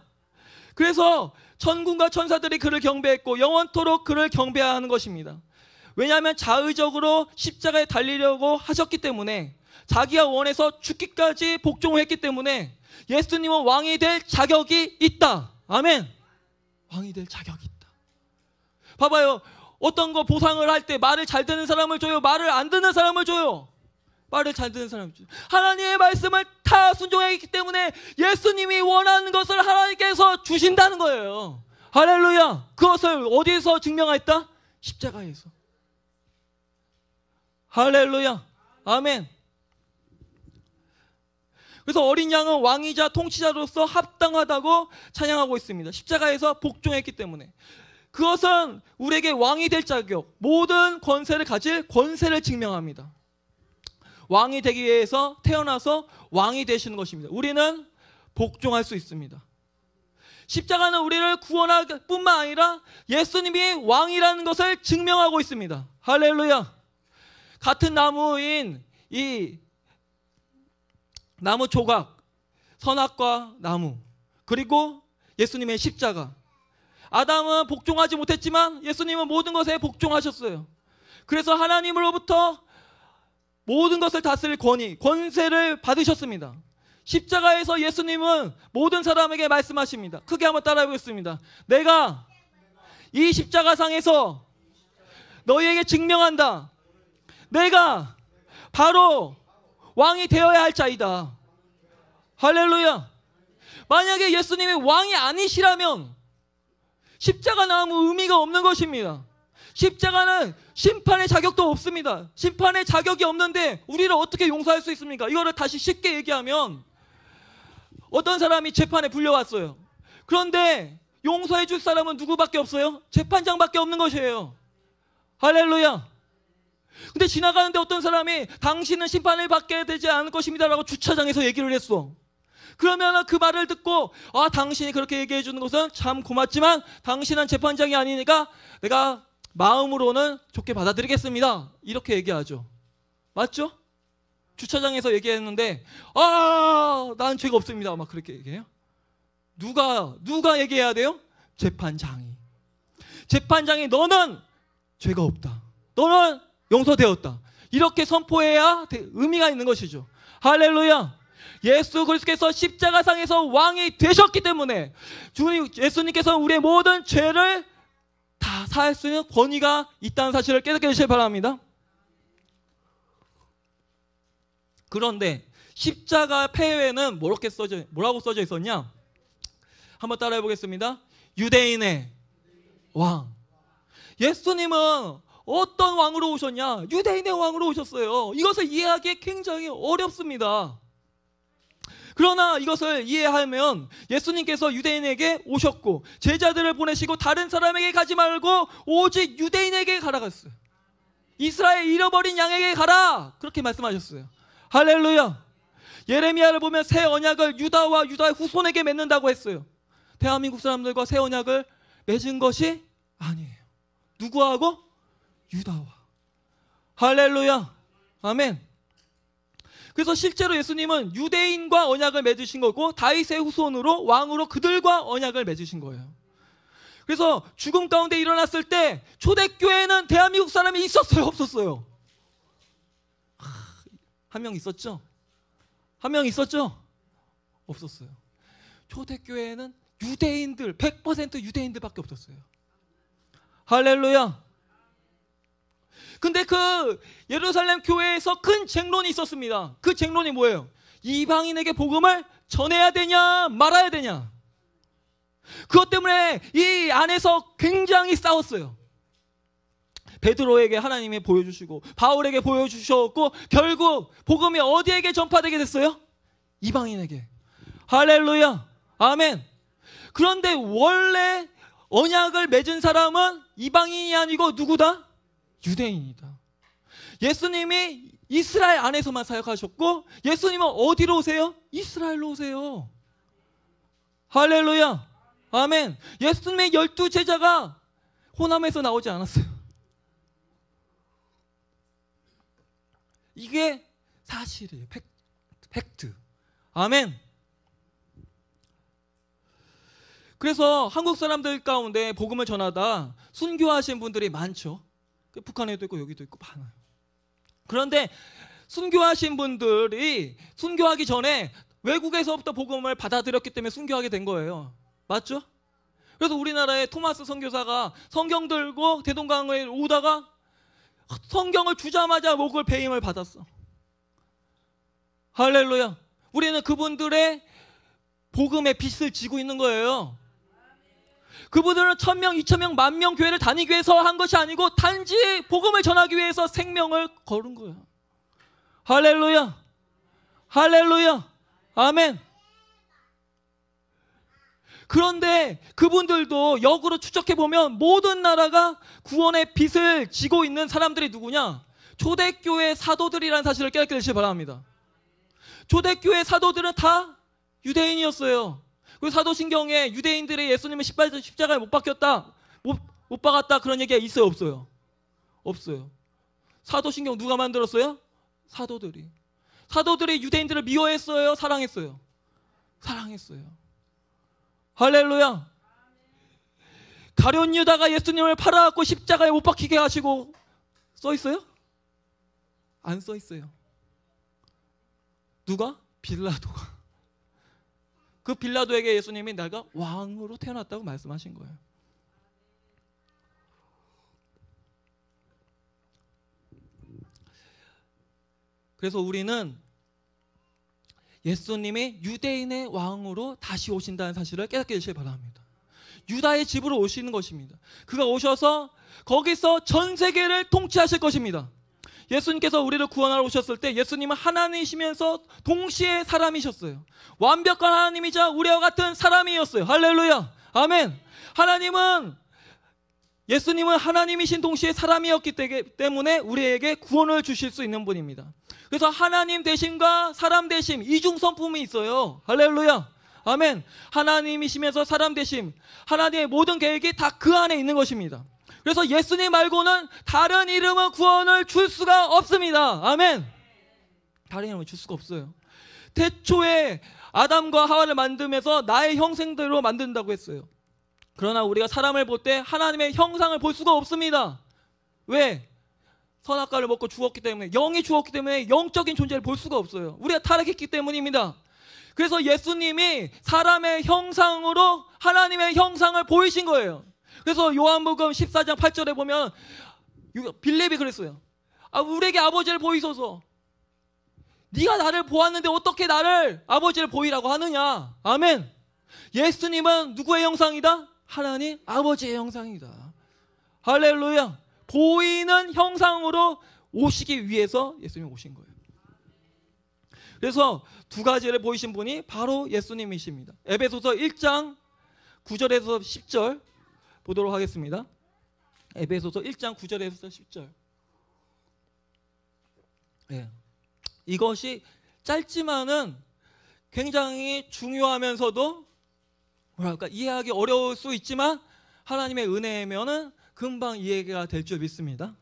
그래서 천군과 천사들이 그를 경배했고 영원토록 그를 경배하는 것입니다. 왜냐하면 자의적으로 십자가에 달리려고 하셨기 때문에 자기가 원해서 죽기까지 복종을 했기 때문에 예수님은 왕이 될 자격이 있다. 아멘. 왕이 될 자격이 봐봐요. 어떤 거 보상을 할 때 말을 잘 듣는 사람을 줘요. 말을 안 듣는 사람을 줘요. 말을 잘 듣는 사람. 을 줘요. 하나님의 말씀을 다 순종했기 때문에 예수님이 원하는 것을 하나님께서 주신다는 거예요. 할렐루야. 그것을 어디에서 증명했다? 십자가에서. 할렐루야. 아멘. 그래서 어린 양은 왕이자 통치자로서 합당하다고 찬양하고 있습니다. 십자가에서 복종했기 때문에. 그것은 우리에게 왕이 될 자격, 모든 권세를 가질 권세를 증명합니다. 왕이 되기 위해서 태어나서 왕이 되시는 것입니다. 우리는 복종할 수 있습니다. 십자가는 우리를 구원할 뿐만 아니라 예수님이 왕이라는 것을 증명하고 있습니다. 할렐루야. 같은 나무인 이 나무 조각, 선악과 나무, 그리고 예수님의 십자가, 아담은 복종하지 못했지만 예수님은 모든 것에 복종하셨어요. 그래서 하나님으로부터 모든 것을 다스릴 권위, 권세를 받으셨습니다. 십자가에서 예수님은 모든 사람에게 말씀하십니다. 크게 한번 따라해 보겠습니다. 내가 이 십자가상에서 너희에게 증명한다. 내가 바로 왕이 되어야 할 자이다. 할렐루야. 만약에 예수님이 왕이 아니시라면 십자가 는아무 의미가 없는 것입니다. 십자가는 심판의 자격도 없습니다. 심판의 자격이 없는데 우리를 어떻게 용서할 수 있습니까? 이거를 다시 쉽게 얘기하면 어떤 사람이 재판에 불려왔어요. 그런데 용서해 줄 사람은 누구밖에 없어요? 재판장밖에 없는 것이에요. 할렐루야. 근데 지나가는데 어떤 사람이 당신은 심판을 받게 되지 않을 것입니다라고 주차장에서 얘기를 했어. 그러면 그 말을 듣고 아 당신이 그렇게 얘기해 주는 것은 참 고맙지만 당신은 재판장이 아니니까 내가 마음으로는 좋게 받아들이겠습니다. 이렇게 얘기하죠. 맞죠? 주차장에서 얘기했는데 아, 난 죄가 없습니다. 막 그렇게 얘기해요. 누가 누가 얘기해야 돼요? 재판장이. 재판장이 너는 죄가 없다. 너는 용서되었다. 이렇게 선포해야 의미가 있는 것이죠. 할렐루야. 예수 그리스께서 십자가상에서 왕이 되셨기 때문에 주님 예수님께서 우리의 모든 죄를 다 사할 수 있는 권위가 있다는 사실을 깨닫게 되시길 바랍니다. 그런데 십자가 폐회는 뭐렇게 써져 뭐라고 써져 있었냐? 한번 따라해 보겠습니다. 유대인의 왕. 예수님은 어떤 왕으로 오셨냐? 유대인의 왕으로 오셨어요. 이것을 이해하기 굉장히 어렵습니다. 그러나 이것을 이해하면 예수님께서 유대인에게 오셨고 제자들을 보내시고 다른 사람에게 가지 말고 오직 유대인에게 가라 갔어요. 이스라엘 잃어버린 양에게 가라 그렇게 말씀하셨어요. 할렐루야. 예레미야를 보면 새 언약을 유다와 유다의 후손에게 맺는다고 했어요. 대한민국 사람들과 새 언약을 맺은 것이 아니에요. 누구하고? 유다와. 할렐루야. 아멘. 그래서 실제로 예수님은 유대인과 언약을 맺으신 거고 다윗의 후손으로 왕으로 그들과 언약을 맺으신 거예요. 그래서 죽음 가운데 일어났을 때 초대교회는 대한민국 사람이 있었어요, 없었어요? 한 명 있었죠? 한 명 있었죠? 없었어요. 초대교회는 유대인들, 100% 유대인들밖에 없었어요. 할렐루야. 근데 그 예루살렘 교회에서 큰 쟁론이 있었습니다. 그 쟁론이 뭐예요? 이방인에게 복음을 전해야 되냐 말아야 되냐. 그것 때문에 이 안에서 굉장히 싸웠어요. 베드로에게 하나님이 보여주시고 바울에게 보여주셨고 결국 복음이 어디에게 전파되게 됐어요? 이방인에게. 할렐루야. 아멘. 그런데 원래 언약을 맺은 사람은 이방인이 아니고 누구다? 유대인이다. 예수님이 이스라엘 안에서만 사역하셨고 예수님은 어디로 오세요? 이스라엘로 오세요. 할렐루야. 아멘. 예수님의 열두 제자가 호남에서 나오지 않았어요. 이게 사실이에요. 팩, 팩트. 아멘. 그래서 한국 사람들 가운데 복음을 전하다 순교하신 분들이 많죠. 그 북한에도 있고 여기도 있고 많아요. 그런데 순교하신 분들이 순교하기 전에 외국에서부터 복음을 받아들였기 때문에 순교하게 된 거예요. 맞죠? 그래서 우리나라의 토마스 선교사가 성경 들고 대동강을 오다가 성경을 주자마자 목을 배임을 받았어. 할렐루야. 우리는 그분들의 복음의 빛을 지고 있는 거예요. 그분들은 천명, 이천명, 만 명 교회를 다니기 위해서 한 것이 아니고 단지 복음을 전하기 위해서 생명을 걸은 거야. 할렐루야. 할렐루야. 아멘. 그런데 그분들도 역으로 추적해 보면 모든 나라가 구원의 빛을 지고 있는 사람들이 누구냐? 초대교회 사도들이라는 사실을 깨닫게 되시기 바랍니다. 초대교회 사도들은 다 유대인이었어요. 그 사도신경에 유대인들의 예수님의 십자가에 못 박혔다. 못, 못 박았다. 그런 얘기가 있어요? 없어요? 없어요. 사도신경 누가 만들었어요? 사도들이. 사도들이 유대인들을 미워했어요? 사랑했어요? 사랑했어요. 할렐루야. 가룟 유다가 예수님을 팔아갖고 십자가에 못 박히게 하시고 써 있어요? 안 써 있어요. 누가? 빌라도가. 그 빌라도에게 예수님이 내가 왕으로 태어났다고 말씀하신 거예요. 그래서 우리는 예수님이 유대인의 왕으로 다시 오신다는 사실을 깨닫게 되시길 바랍니다. 유다의 집으로 오시는 것입니다. 그가 오셔서 거기서 전 세계를 통치하실 것입니다. 예수님께서 우리를 구원하러 오셨을 때 예수님은 하나님이시면서 동시에 사람이셨어요. 완벽한 하나님이자 우리와 같은 사람이었어요. 할렐루야. 아멘. 하나님은 예수님은 하나님이신 동시에 사람이었기 때문에 우리에게 구원을 주실 수 있는 분입니다. 그래서 하나님 대신과 사람 대신 이중 성품이 있어요. 할렐루야. 아멘. 하나님이시면서 사람 대신 하나님의 모든 계획이 다 그 안에 있는 것입니다. 그래서 예수님 말고는 다른 이름은 구원을 줄 수가 없습니다. 아멘. 다른 이름을 줄 수가 없어요. 태초에 아담과 하와를 만들면서 나의 형생대로 만든다고 했어요. 그러나 우리가 사람을 볼 때 하나님의 형상을 볼 수가 없습니다. 왜? 선악과를 먹고 죽었기 때문에 영이 죽었기 때문에 영적인 존재를 볼 수가 없어요. 우리가 타락했기 때문입니다. 그래서 예수님이 사람의 형상으로 하나님의 형상을 보이신 거예요. 그래서 요한복음 14장 8절에 보면 빌렙이 그랬어요. 아, 우리에게 아버지를 보이소서. 네가 나를 보았는데 어떻게 나를 아버지를 보이라고 하느냐. 아멘. 예수님은 누구의 형상이다? 하나님 아버지의 형상이다. 할렐루야. 보이는 형상으로 오시기 위해서 예수님 오신 거예요. 그래서 두 가지를 보이신 분이 바로 예수님이십니다. 에베소서 1장 9절에서 10절 보도록 하겠습니다. 에베소서 1장 9절에서 10절. 예. 이것이 짧지만은 굉장히 중요하면서도 뭐랄까 이해하기 어려울 수 있지만 하나님의 은혜면은 금방 이해가 될 줄 믿습니다.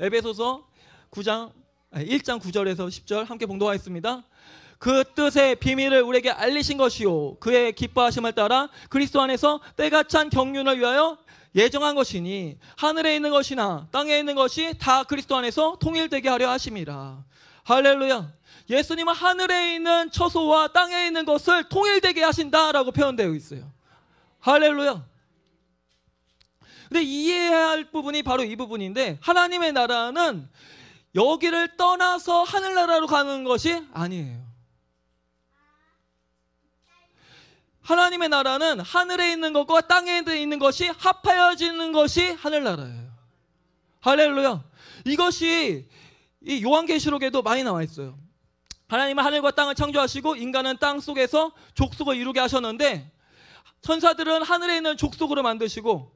에베소서 9장 1장 9절에서 10절 함께 봉독하겠습니다. 그 뜻의 비밀을 우리에게 알리신 것이요 그의 기뻐하심을 따라 그리스도 안에서 때가 찬 경륜을 위하여 예정한 것이니 하늘에 있는 것이나 땅에 있는 것이 다 그리스도 안에서 통일되게 하려 하심이라 할렐루야 예수님은 하늘에 있는 처소와 땅에 있는 것을 통일되게 하신다라고 표현되어 있어요 할렐루야 근데 이해해야 할 부분이 바로 이 부분인데 하나님의 나라는 여기를 떠나서 하늘나라로 가는 것이 아니에요. 하나님의 나라는 하늘에 있는 것과 땅에 있는 것이 합하여지는 것이 하늘나라예요. 할렐루야. 이것이 이 요한계시록에도 많이 나와 있어요. 하나님은 하늘과 땅을 창조하시고 인간은 땅 속에서 족속을 이루게 하셨는데 천사들은 하늘에 있는 족속으로 만드시고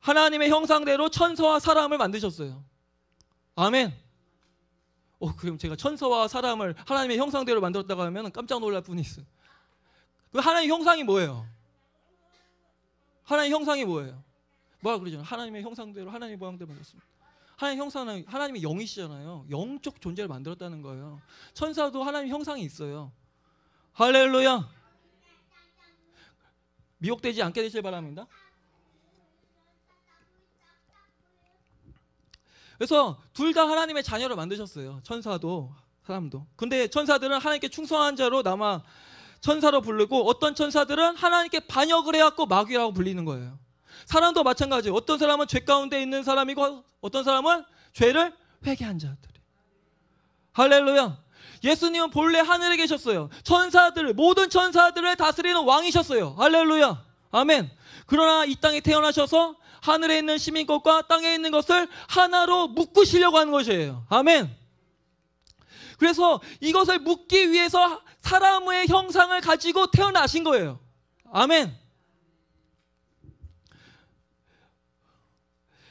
하나님의 형상대로 천사와 사람을 만드셨어요. 아멘. 어, 그럼 제가 천사와 사람을 하나님의 형상대로 만들었다고 하면 깜짝 놀랄 분이 있어요. 그 하나님 형상이 뭐예요? 하나님 형상이 뭐예요? 뭐라 그러잖 하나님의 형상대로 하나님의 모양대로 만들었습니다. 하나님 형상은 하나님의 영이시잖아요. 영적 존재를 만들었다는 거예요. 천사도 하나님 형상이 있어요. 할렐루야. 미혹되지 않게 되실 바랍니다. 그래서 둘 다 하나님의 자녀를 만드셨어요. 천사도 사람도. 근데 천사들은 하나님께 충성한 자로 남아 천사로 부르고 어떤 천사들은 하나님께 반역을 해갖고 마귀라고 불리는 거예요. 사람도 마찬가지예요. 어떤 사람은 죄 가운데 있는 사람이고 어떤 사람은 죄를 회개한 자들. 이에요 할렐루야. 예수님은 본래 하늘에 계셨어요. 천사들, 모든 천사들을 다스리는 왕이셨어요. 할렐루야. 아멘. 그러나 이 땅에 태어나셔서 하늘에 있는 시민권과 땅에 있는 것을 하나로 묶으시려고 하는 것이에요. 아멘. 그래서 이것을 묶기 위해서 사람의 형상을 가지고 태어나신 거예요. 아멘.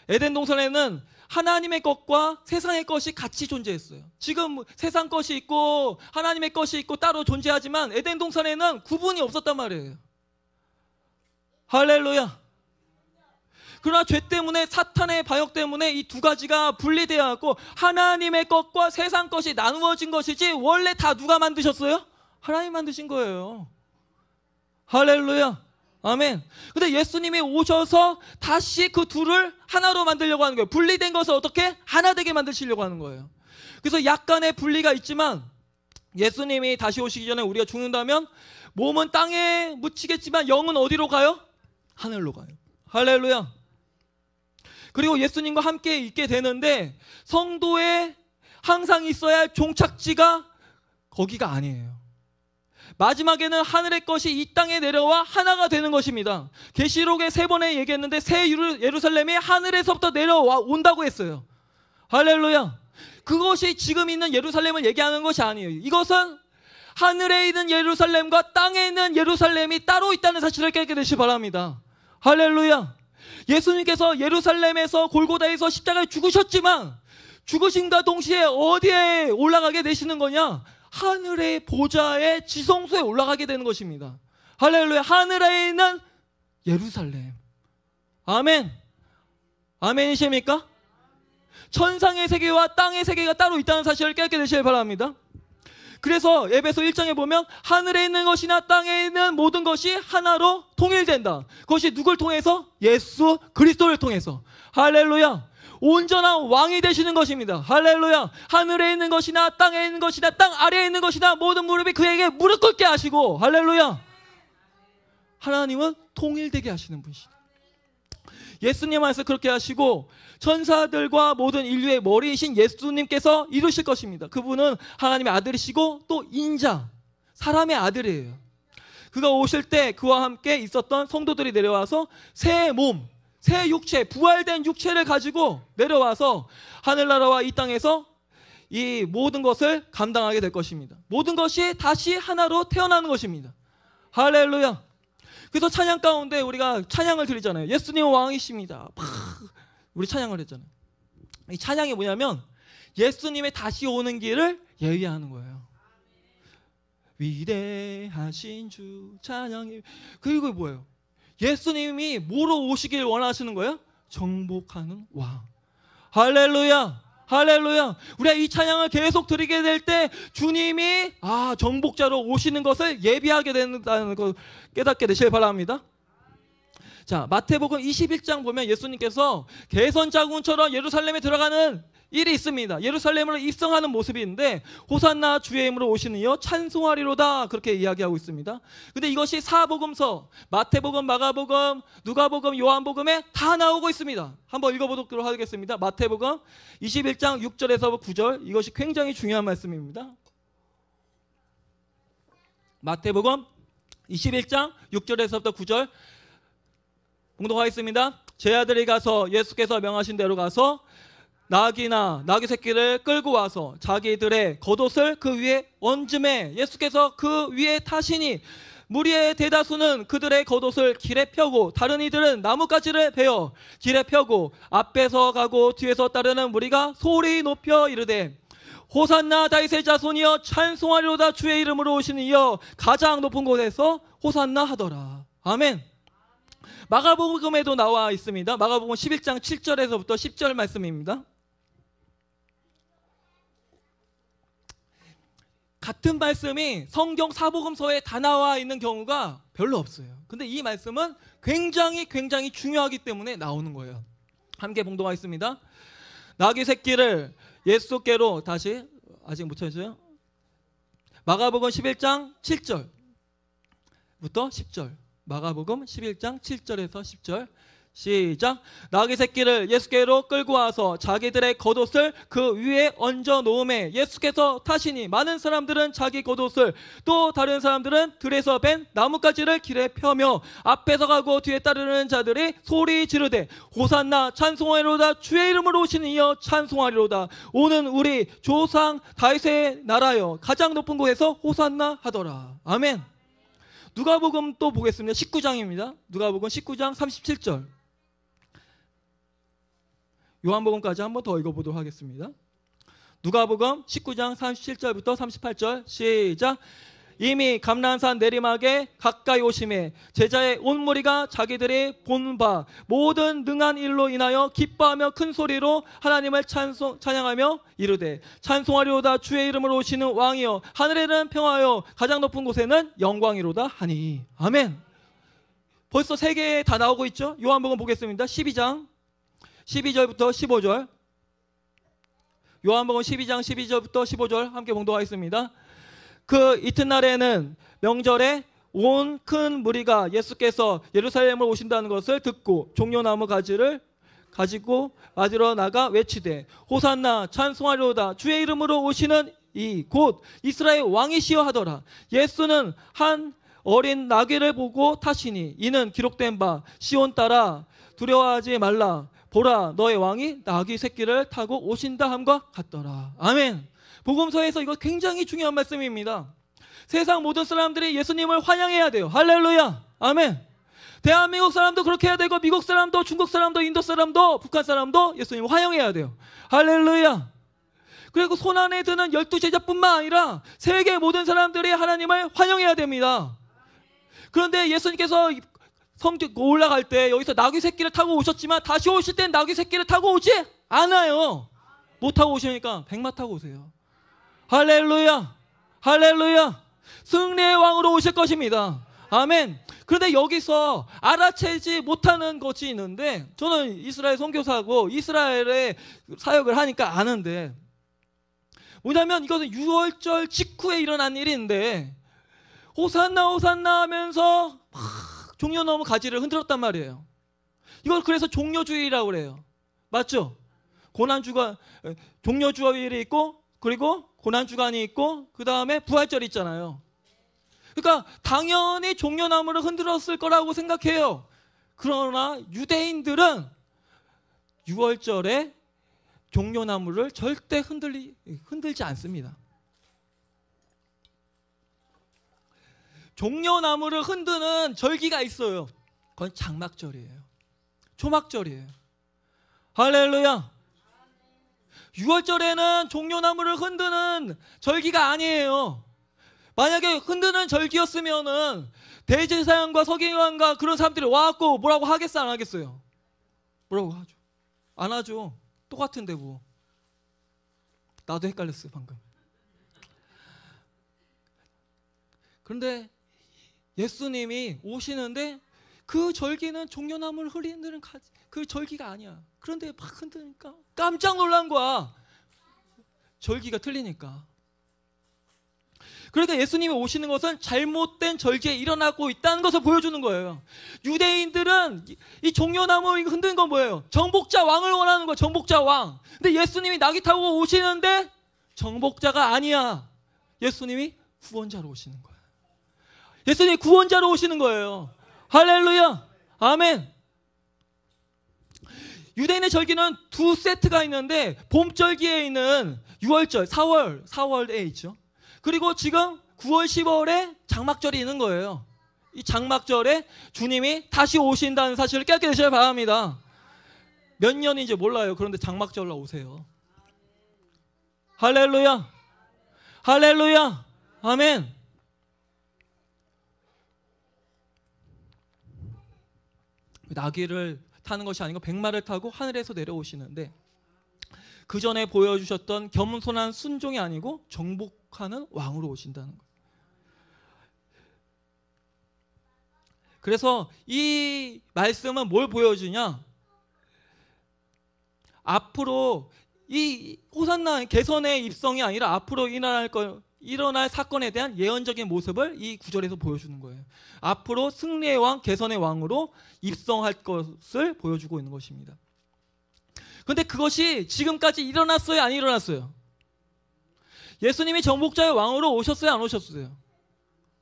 에덴 동산에는 하나님의 것과 세상의 것이 같이 존재했어요. 지금 세상 것이 있고 하나님의 것이 있고 따로 존재하지만 에덴 동산에는 구분이 없었단 말이에요. 할렐루야. 그러나 죄 때문에 사탄의 방역 때문에 이 두 가지가 분리되어 갖고 하나님의 것과 세상 것이 나누어진 것이지 원래 다 누가 만드셨어요? 하나님 만드신 거예요. 할렐루야. 아멘. 근데 예수님이 오셔서 다시 그 둘을 하나로 만들려고 하는 거예요. 분리된 것을 어떻게? 하나 되게 만드시려고 하는 거예요. 그래서 약간의 분리가 있지만 예수님이 다시 오시기 전에 우리가 죽는다면 몸은 땅에 묻히겠지만 영은 어디로 가요? 하늘로 가요. 할렐루야. 그리고 예수님과 함께 있게 되는데 성도의 항상 있어야 할 종착지가 거기가 아니에요. 마지막에는 하늘의 것이 이 땅에 내려와 하나가 되는 것입니다. 계시록에 세 번에 얘기했는데 새 예루살렘이 하늘에서부터 내려와 온다고 했어요. 할렐루야. 그것이 지금 있는 예루살렘을 얘기하는 것이 아니에요. 이것은 하늘에 있는 예루살렘과 땅에 있는 예루살렘이 따로 있다는 사실을 깨게 되시 바랍니다. 할렐루야. 예수님께서 예루살렘에서 골고다에서 십자가에 죽으셨지만 죽으신과 동시에 어디에 올라가게 되시는 거냐? 하늘의 보좌의 지성소에 올라가게 되는 것입니다. 할렐루야. 하늘에 있는 예루살렘. 아멘. 아멘이십니까? 천상의 세계와 땅의 세계가 따로 있다는 사실을 깨닫게 되시길 바랍니다. 그래서 에베소 1장에 보면 하늘에 있는 것이나 땅에 있는 모든 것이 하나로 통일된다. 그것이 누굴 통해서? 예수 그리스도를 통해서. 할렐루야. 온전한 왕이 되시는 것입니다. 할렐루야. 하늘에 있는 것이나 땅에 있는 것이나 땅 아래에 있는 것이나 모든 무릎이 그에게 무릎 꿇게 하시고 할렐루야. 하나님은 통일되게 하시는 분이시다. 예수님 안에서 그렇게 하시고 천사들과 모든 인류의 머리이신 예수님께서 이루실 것입니다. 그분은 하나님의 아들이시고 또 인자, 사람의 아들이에요. 그가 오실 때 그와 함께 있었던 성도들이 내려와서 새 몸, 새 육체, 부활된 육체를 가지고 내려와서 하늘나라와 이 땅에서 이 모든 것을 감당하게 될 것입니다. 모든 것이 다시 하나로 태어나는 것입니다. 할렐루야. 그래서 찬양 가운데 우리가 찬양을 드리잖아요. 예수님 왕이십니다. 막 우리 찬양을 했잖아요. 이 찬양이 뭐냐면 예수님의 다시 오는 길을 예의하는 거예요. 위대하신 주 찬양이 그리고 뭐예요? 예수님이 뭐로 오시길 원하시는 거예요? 정복하는 왕. 할렐루야. 할렐루야. 우리가 이 찬양을 계속 드리게 될 때 주님이 아, 정복자로 오시는 것을 예비하게 된다는 걸 깨닫게 되실 바랍니다. 자, 마태복음 21장 보면 예수님께서 개선 자군처럼 예루살렘에 들어가는 일이 있습니다. 예루살렘으로 입성하는 모습인데 호산나 주의 힘으로 오시는 여 찬송하리로다 그렇게 이야기하고 있습니다. 근데 이것이 사복음서 마태복음, 마가복음, 누가복음, 요한복음에 다 나오고 있습니다. 한번 읽어보도록 하겠습니다. 마태복음 21장 6절에서 9절 이것이 굉장히 중요한 말씀입니다. 마태복음 21장 6절에서부터 9절 공동하겠습니다. 제 아들이 가서 예수께서 명하신 대로 가서 나귀나 나귀 새끼를 끌고 와서 자기들의 겉옷을 그 위에 얹음에 예수께서 그 위에 타시니 무리의 대다수는 그들의 겉옷을 길에 펴고 다른 이들은 나뭇가지를 베어 길에 펴고 앞에서 가고 뒤에서 따르는 무리가 소리 높여 이르되 호산나 다윗의 자손이여 찬송하리로다 주의 이름으로 오시는 여 가장 높은 곳에서 호산나 하더라 아멘 마가복음에도 나와 있습니다. 마가복음 11장 7절에서부터 10절 말씀입니다. 같은 말씀이 성경 사복음서에 다 나와 있는 경우가 별로 없어요. 근데 이 말씀은 굉장히 굉장히 중요하기 때문에 나오는 거예요. 함께 봉독하겠습니다. 나귀 새끼를 예수께로 다시 아직 못 찾으세요? 마가복음 11장 7절부터 10절. 마가복음 11장 7절에서 10절 시작 나귀 새끼를 예수께로 끌고 와서 자기들의 겉옷을 그 위에 얹어 놓음에 예수께서 타시니 많은 사람들은 자기 겉옷을 또 다른 사람들은 들에서 뺀 나뭇가지를 길에 펴며 앞에서 가고 뒤에 따르는 자들이 소리 지르되 호산나 찬송하리로다 주의 이름으로 오시는 이여 찬송하리로다 오는 우리 조상 다윗의 나라여 가장 높은 곳에서 호산나 하더라 아멘 누가복음 또 보겠습니다. 19장입니다. 누가복음 19장 37절. 요한복음까지 한 번 더 읽어보도록 하겠습니다. 누가복음 19장 37절부터 38절 시작. 이미 감란산 내리막에 가까이 오심에 제자의 온 무리가 자기들이본바 모든 능한 일로 인하여 기뻐하며 큰 소리로 하나님을 찬송, 찬양하며 이르되 찬송하리로다 주의 이름으로 오시는 왕이여 하늘에는 평화여 가장 높은 곳에는 영광이로다 하니 아멘 벌써 세개다 나오고 있죠 요한복음 보겠습니다 12장 12절부터 15절 요한복음 12장 12절부터 15절 함께 봉독하겠습니다 그 이튿날에는 명절에 온 큰 무리가 예수께서 예루살렘을 오신다는 것을 듣고 종려나무 가지를 가지고 맞으러 나가 외치되 호산나 찬송하로다 주의 이름으로 오시는 이 곧 이스라엘 왕이시여 하더라 예수는 한 어린 나귀를 보고 타시니 이는 기록된 바 시온 따라 두려워하지 말라 보라 너의 왕이 나귀 새끼를 타고 오신다 함과 같더라 아멘 복음서에서 이거 굉장히 중요한 말씀입니다. 세상 모든 사람들이 예수님을 환영해야 돼요. 할렐루야. 아멘. 대한민국 사람도 그렇게 해야 되고 미국 사람도 중국 사람도 인도 사람도 북한 사람도 예수님을 환영해야 돼요. 할렐루야. 그리고 손 안에 드는 열두 제자뿐만 아니라 세계 모든 사람들이 하나님을 환영해야 됩니다. 그런데 예수님께서 성적 올라갈 때 여기서 나귀 새끼를 타고 오셨지만 다시 오실 땐 나귀 새끼를 타고 오지 않아요. 못 뭐 타고 오시니까 백마 타고 오세요. 할렐루야! 할렐루야! 승리의 왕으로 오실 것입니다. 아멘. 그런데 여기서 알아채지 못하는 것이 있는데 저는 이스라엘 선교사고 이스라엘의 사역을 하니까 아는데 뭐냐면 이것은 6월절 직후에 일어난 일인데 호산나 호산나 하면서 막 종려 너무 가지를 흔들었단 말이에요. 이걸 그래서 종려주의라고 그래요. 맞죠? 고난주가 종려주의일이 있고 그리고 고난 주간이 있고 그 다음에 부활절이 있잖아요. 그러니까 당연히 종려나무를 흔들었을 거라고 생각해요. 그러나 유대인들은 6월절에 종려나무를 절대 흔들리, 흔들지 않습니다. 종려나무를 흔드는 절기가 있어요. 그건 장막절이에요. 초막절이에요. 할렐루야. 6월절에는 종려나무를 흔드는 절기가 아니에요. 만약에 흔드는 절기였으면은 대제사장과 서기관과 그런 사람들이 와갖고 뭐라고 하겠어 안 하겠어요? 뭐라고 하죠? 안 하죠. 똑같은데 뭐. 나도 헷갈렸어요 방금. 그런데 예수님이 오시는데 그 절기는 종려나무를 흐리는 그 절기가 아니야. 그런데 막 흔드니까 깜짝 놀란 거야. 절기가 틀리니까. 그러니까 예수님이 오시는 것은 잘못된 절기에 일어나고 있다는 것을 보여주는 거예요. 유대인들은 이 종려나무 흔드는 건 뭐예요? 정복자 왕을 원하는 거야, 정복자 왕. 근데 예수님이 낙이 타고 오시는데 정복자가 아니야. 예수님이 구원자로 오시는 거야. 예수님이 구원자로 오시는 거예요. 할렐루야. 아멘. 유대인의 절기는 두 세트가 있는데 봄절기에 있는 6월절, 4월, 4월에 있죠. 그리고 지금 9월, 10월에 장막절이 있는 거예요. 이 장막절에 주님이 다시 오신다는 사실을 깨닫게 되셔야 바랍니다. 몇 년인지 몰라요. 그런데 장막절로 오세요. 할렐루야! 할렐루야! 아멘! 나귀를 타는 것이 아니고 백마를 타고 하늘에서 내려오시는데 그 전에 보여주셨던 겸손한 순종이 아니고 정복하는 왕으로 오신다는 거예요. 그래서 이 말씀은 뭘 보여주냐? 앞으로 이 호산나 개선의 입성이 아니라 앞으로 이 나라를 일어날 사건에 대한 예언적인 모습을 이 구절에서 보여주는 거예요. 앞으로 승리의 왕, 개선의 왕으로 입성할 것을 보여주고 있는 것입니다. 근데 그것이 지금까지 일어났어요, 안 일어났어요? 예수님이 정복자의 왕으로 오셨어요, 안 오셨어요?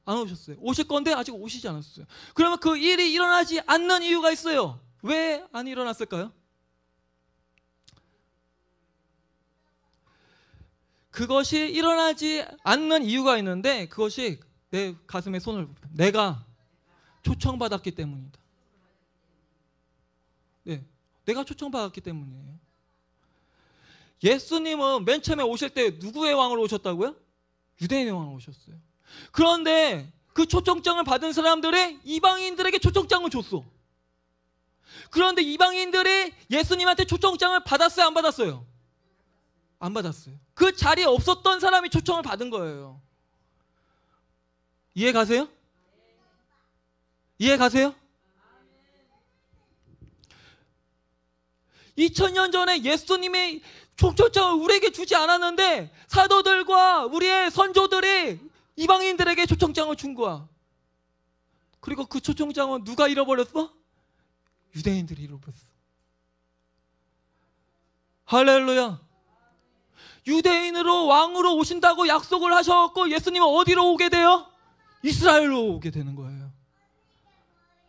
안 오셨어요. 오실 건데 아직 오시지 않았어요. 그러면 그 일이 일어나지 않는 이유가 있어요. 왜 안 일어났을까요? 그것이 일어나지 않는 이유가 있는데 그것이 내 가슴에 손을 내가 초청받았기 때문이다. 네, 내가 초청받았기 때문이에요. 예수님은 맨 처음에 오실 때 누구의 왕으로 오셨다고요? 유대인의 왕으로 오셨어요. 그런데 그 초청장을 받은 사람들의 이방인들에게 초청장을 줬어. 그런데 이방인들이 예수님한테 초청장을 받았어요, 안 받았어요? 안 받았어요. 그 자리에 없었던 사람이 초청을 받은 거예요. 이해 가세요? 이해 가세요? 2000년 전에 예수님의 초청을 우리에게 주지 않았는데 사도들과 우리의 선조들이 이방인들에게 초청장을 준 거야. 그리고 그 초청장은 누가 잃어버렸어? 유대인들이 잃어버렸어. 할렐루야. 유대인으로 왕으로 오신다고 약속을 하셨고 예수님은 어디로 오게 돼요? 이스라엘로 오게 되는 거예요.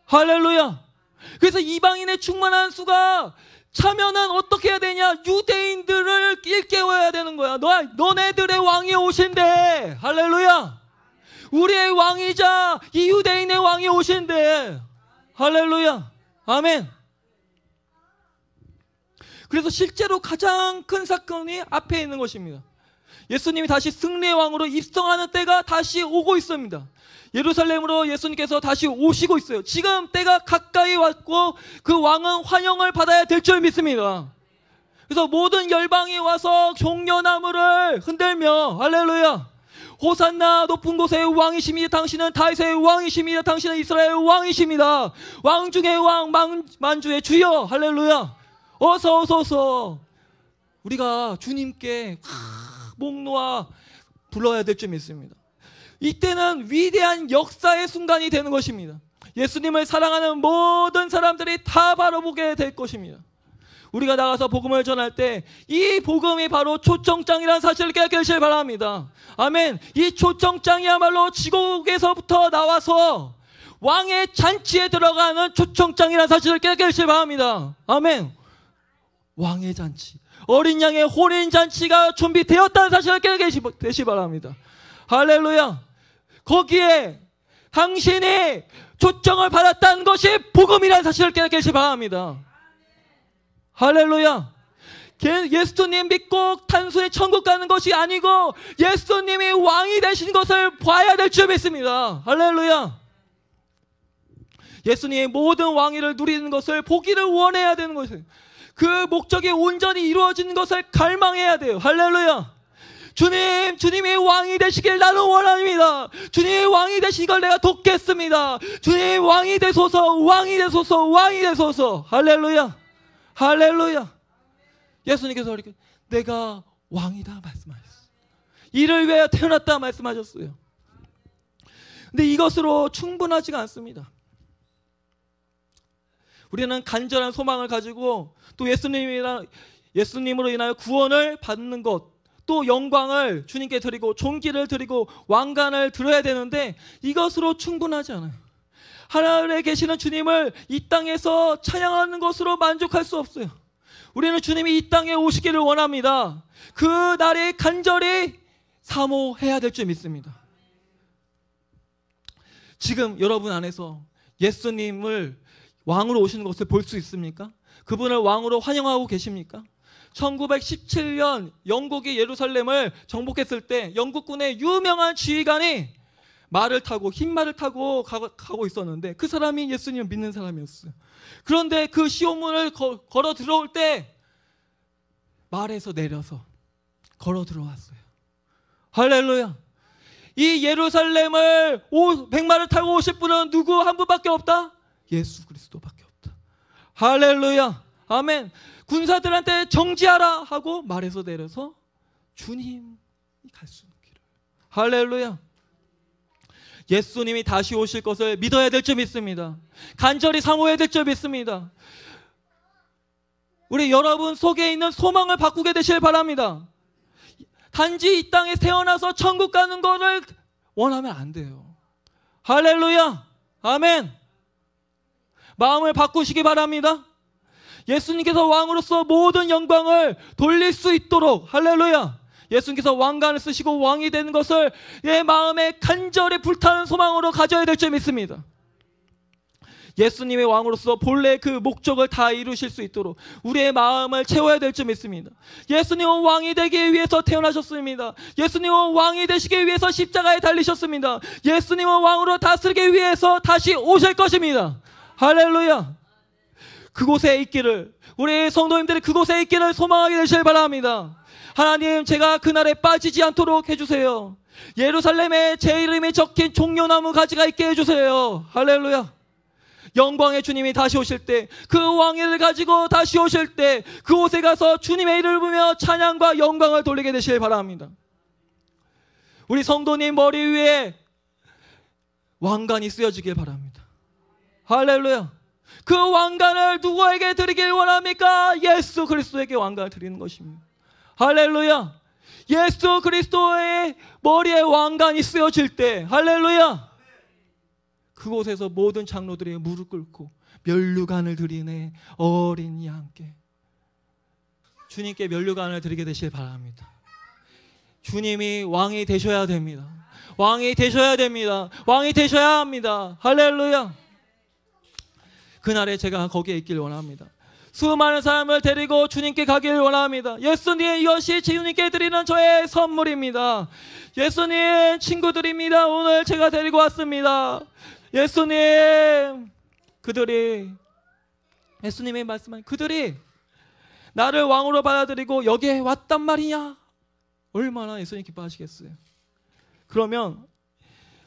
할렐루야. 그래서 이방인의 충만한 수가 참여는 어떻게 해야 되냐? 유대인들을 일깨워야 되는 거야. 너, 너네들의 왕이 오신대. 할렐루야. 우리의 왕이자 이 유대인의 왕이 오신대. 할렐루야. 아멘. 그래서 실제로 가장 큰 사건이 앞에 있는 것입니다. 예수님이 다시 승리의 왕으로 입성하는 때가 다시 오고 있습니다. 예루살렘으로 예수님께서 다시 오시고 있어요. 지금 때가 가까이 왔고 그 왕은 환영을 받아야 될 줄 믿습니다. 그래서 모든 열방이 와서 종려나무를 흔들며 할렐루야 호산나 높은 곳에 왕이십니다. 당신은 다윗의 왕이십니다. 당신은 이스라엘 의 왕이십니다. 왕 중의 왕 만주의 주여 할렐루야 어서 어서 어서 우리가 주님께 목 놓아 불러야 될 점이 있습니다. 이때는 위대한 역사의 순간이 되는 것입니다. 예수님을 사랑하는 모든 사람들이 다 바로 보게 될 것입니다. 우리가 나가서 복음을 전할 때 이 복음이 바로 초청장이라는 사실을 깨닫게 길 바랍니다. 아멘. 이 초청장이야말로 지옥에서부터 나와서 왕의 잔치에 들어가는 초청장이라는 사실을 깨닫게 길 바랍니다. 아멘. 왕의 잔치, 어린 양의 혼인 잔치가 준비되었다는 사실을 깨닫시기 게되 바랍니다. 할렐루야. 거기에 당신이 초청을 받았다는 것이 복음이라는 사실을 깨닫시기 게되 바랍니다. 할렐루야. 예수님 믿고 단순히 천국 가는 것이 아니고 예수님이 왕이 되신 것을 봐야 될 줄 믿습니다. 할렐루야. 예수님의 모든 왕위를 누리는 것을 보기를 원해야 되는 것입니다 그 목적이 온전히 이루어진 것을 갈망해야 돼요. 할렐루야. 주님, 주님의 왕이 되시길 나는 원합니다. 주님의 왕이 되신 걸 내가 돕겠습니다. 주님 왕이 되소서, 왕이 되소서, 왕이 되소서. 할렐루야. 할렐루야. 예수님께서 이렇게 내가 왕이다 말씀하셨어 이를 위하여 태어났다 말씀하셨어요. 근데 이것으로 충분하지가 않습니다. 우리는 간절한 소망을 가지고 또예수님이나 예수님으로 인하여 구원을 받는 것, 또 영광을 주님께 드리고 종기를 드리고 왕관을 드려야 되는데 이것으로 충분하지 않아요. 하늘에 계시는 주님을 이 땅에서 찬양하는 것으로 만족할 수 없어요. 우리는 주님이 이 땅에 오시기를 원합니다. 그 날에 간절히 사모해야 될 줄 믿습니다. 지금 여러분 안에서 예수님을 왕으로 오시는 것을 볼 수 있습니까? 그분을 왕으로 환영하고 계십니까? 1917년 영국이 예루살렘을 정복했을 때 영국군의 유명한 지휘관이 말을 타고 흰말을 타고 가고 있었는데 그 사람이 예수님을 믿는 사람이었어요. 그런데 그 시온문을 걸어 들어올 때 말에서 내려서 걸어 들어왔어요. 할렐루야. 이 예루살렘을 100마를 타고 오실 분은 누구 한 분밖에 없다? 예수 그리스도밖에 없다. 할렐루야. 아멘. 군사들한테 정지하라 하고 말해서 내려서 주님이 갈 수 있는 길을. 할렐루야. 예수님이 다시 오실 것을 믿어야 될점 있습니다. 간절히 사모해야 될점 있습니다. 우리 여러분 속에 있는 소망을 바꾸게 되실 바랍니다. 단지 이 땅에 태어나서 천국 가는 것을 원하면 안 돼요. 할렐루야. 아멘. 마음을 바꾸시기 바랍니다. 예수님께서 왕으로서 모든 영광을 돌릴 수 있도록 할렐루야. 예수님께서 왕관을 쓰시고 왕이 되는 것을 내 마음에 간절히 불타는 소망으로 가져야 될줄 믿습니다. 예수님의 왕으로서 본래 그 목적을 다 이루실 수 있도록 우리의 마음을 채워야 될줄 믿습니다. 예수님은 왕이 되기 위해서 태어나셨습니다. 예수님은 왕이 되시기 위해서 십자가에 달리셨습니다. 예수님은 왕으로 다스리기 위해서 다시 오실 것입니다. 할렐루야. 그곳에 있기를 우리 성도님들이 그곳에 있기를 소망하게 되시길 바랍니다. 하나님 제가 그날에 빠지지 않도록 해주세요. 예루살렘에 제 이름이 적힌 종려나무 가지가 있게 해주세요. 할렐루야. 영광의 주님이 다시 오실 때, 그 왕위를 가지고 다시 오실 때, 그곳에 가서 주님의 이름을 부르며 찬양과 영광을 돌리게 되시길 바랍니다. 우리 성도님 머리 위에 왕관이 쓰여지길 바랍니다. 할렐루야. 그 왕관을 누구에게 드리길 원합니까? 예수 그리스도에게 왕관을 드리는 것입니다. 할렐루야. 예수 그리스도의 머리에 왕관이 쓰여질 때 할렐루야. 그곳에서 모든 장로들이 무릎 꿇고 멸류관을 드리네 어린 이께 주님께 멸류관을 드리게 되실 바랍니다. 주님이 왕이 되셔야 됩니다. 왕이 되셔야 됩니다. 왕이 되셔야 합니다. 할렐루야. 그날에 제가 거기에 있길 원합니다. 수많은 사람을 데리고 주님께 가길 원합니다. 예수님 이것이 주님께 드리는 저의 선물입니다. 예수님 친구들입니다. 오늘 제가 데리고 왔습니다. 예수님 그들이 예수님의 말씀은 그들이 나를 왕으로 받아들이고 여기에 왔단 말이냐? 얼마나 예수님 기뻐하시겠어요. 그러면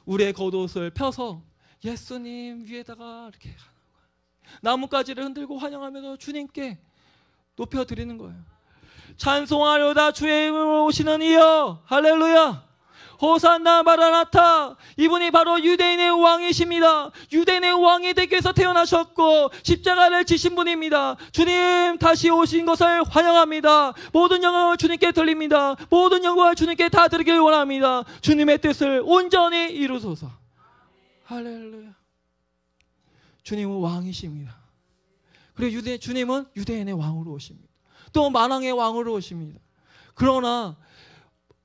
우리의 겉옷을 펴서 예수님 위에다가 이렇게 나뭇가지를 흔들고 환영하면서 주님께 높여 드리는 거예요. 찬송하려다 주의 이름으로 오시는 이여 할렐루야 호산나 마라나타 이분이 바로 유대인의 왕이십니다 유대인의 왕이 되께서 태어나셨고 십자가를 지신 분입니다 주님 다시 오신 것을 환영합니다 모든 영광을 주님께 돌립니다 모든 영광을 주님께 다 드리길 원합니다 주님의 뜻을 온전히 이루소서 할렐루야 주님은 왕이십니다. 그리고 유대 주님은 유대인의 왕으로 오십니다. 또 만왕의 왕으로 오십니다. 그러나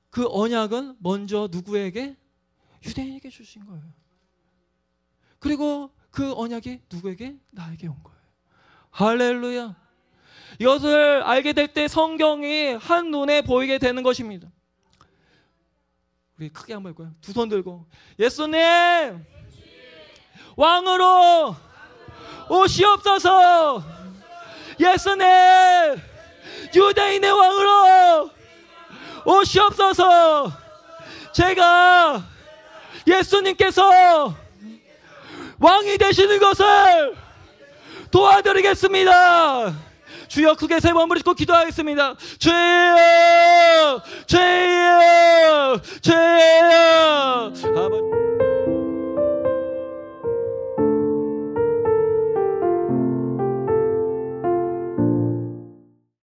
그 언약은 먼저 누구에게 유대인에게 주신 거예요. 그리고 그 언약이 누구에게 나에게 온 거예요. 할렐루야. 이것을 알게 될 때 성경이 한 눈에 보이게 되는 것입니다. 우리 크게 한번 읽고요. 두 손 들고 예수님 왕으로 옷이 없어서 예수님 유대인의 왕으로 옷이 없어서 제가 예수님께서 왕이 되시는 것을 도와드리겠습니다 주여 크게 세번 부르짖고 기도하겠습니다 주여 주여 주여 아버지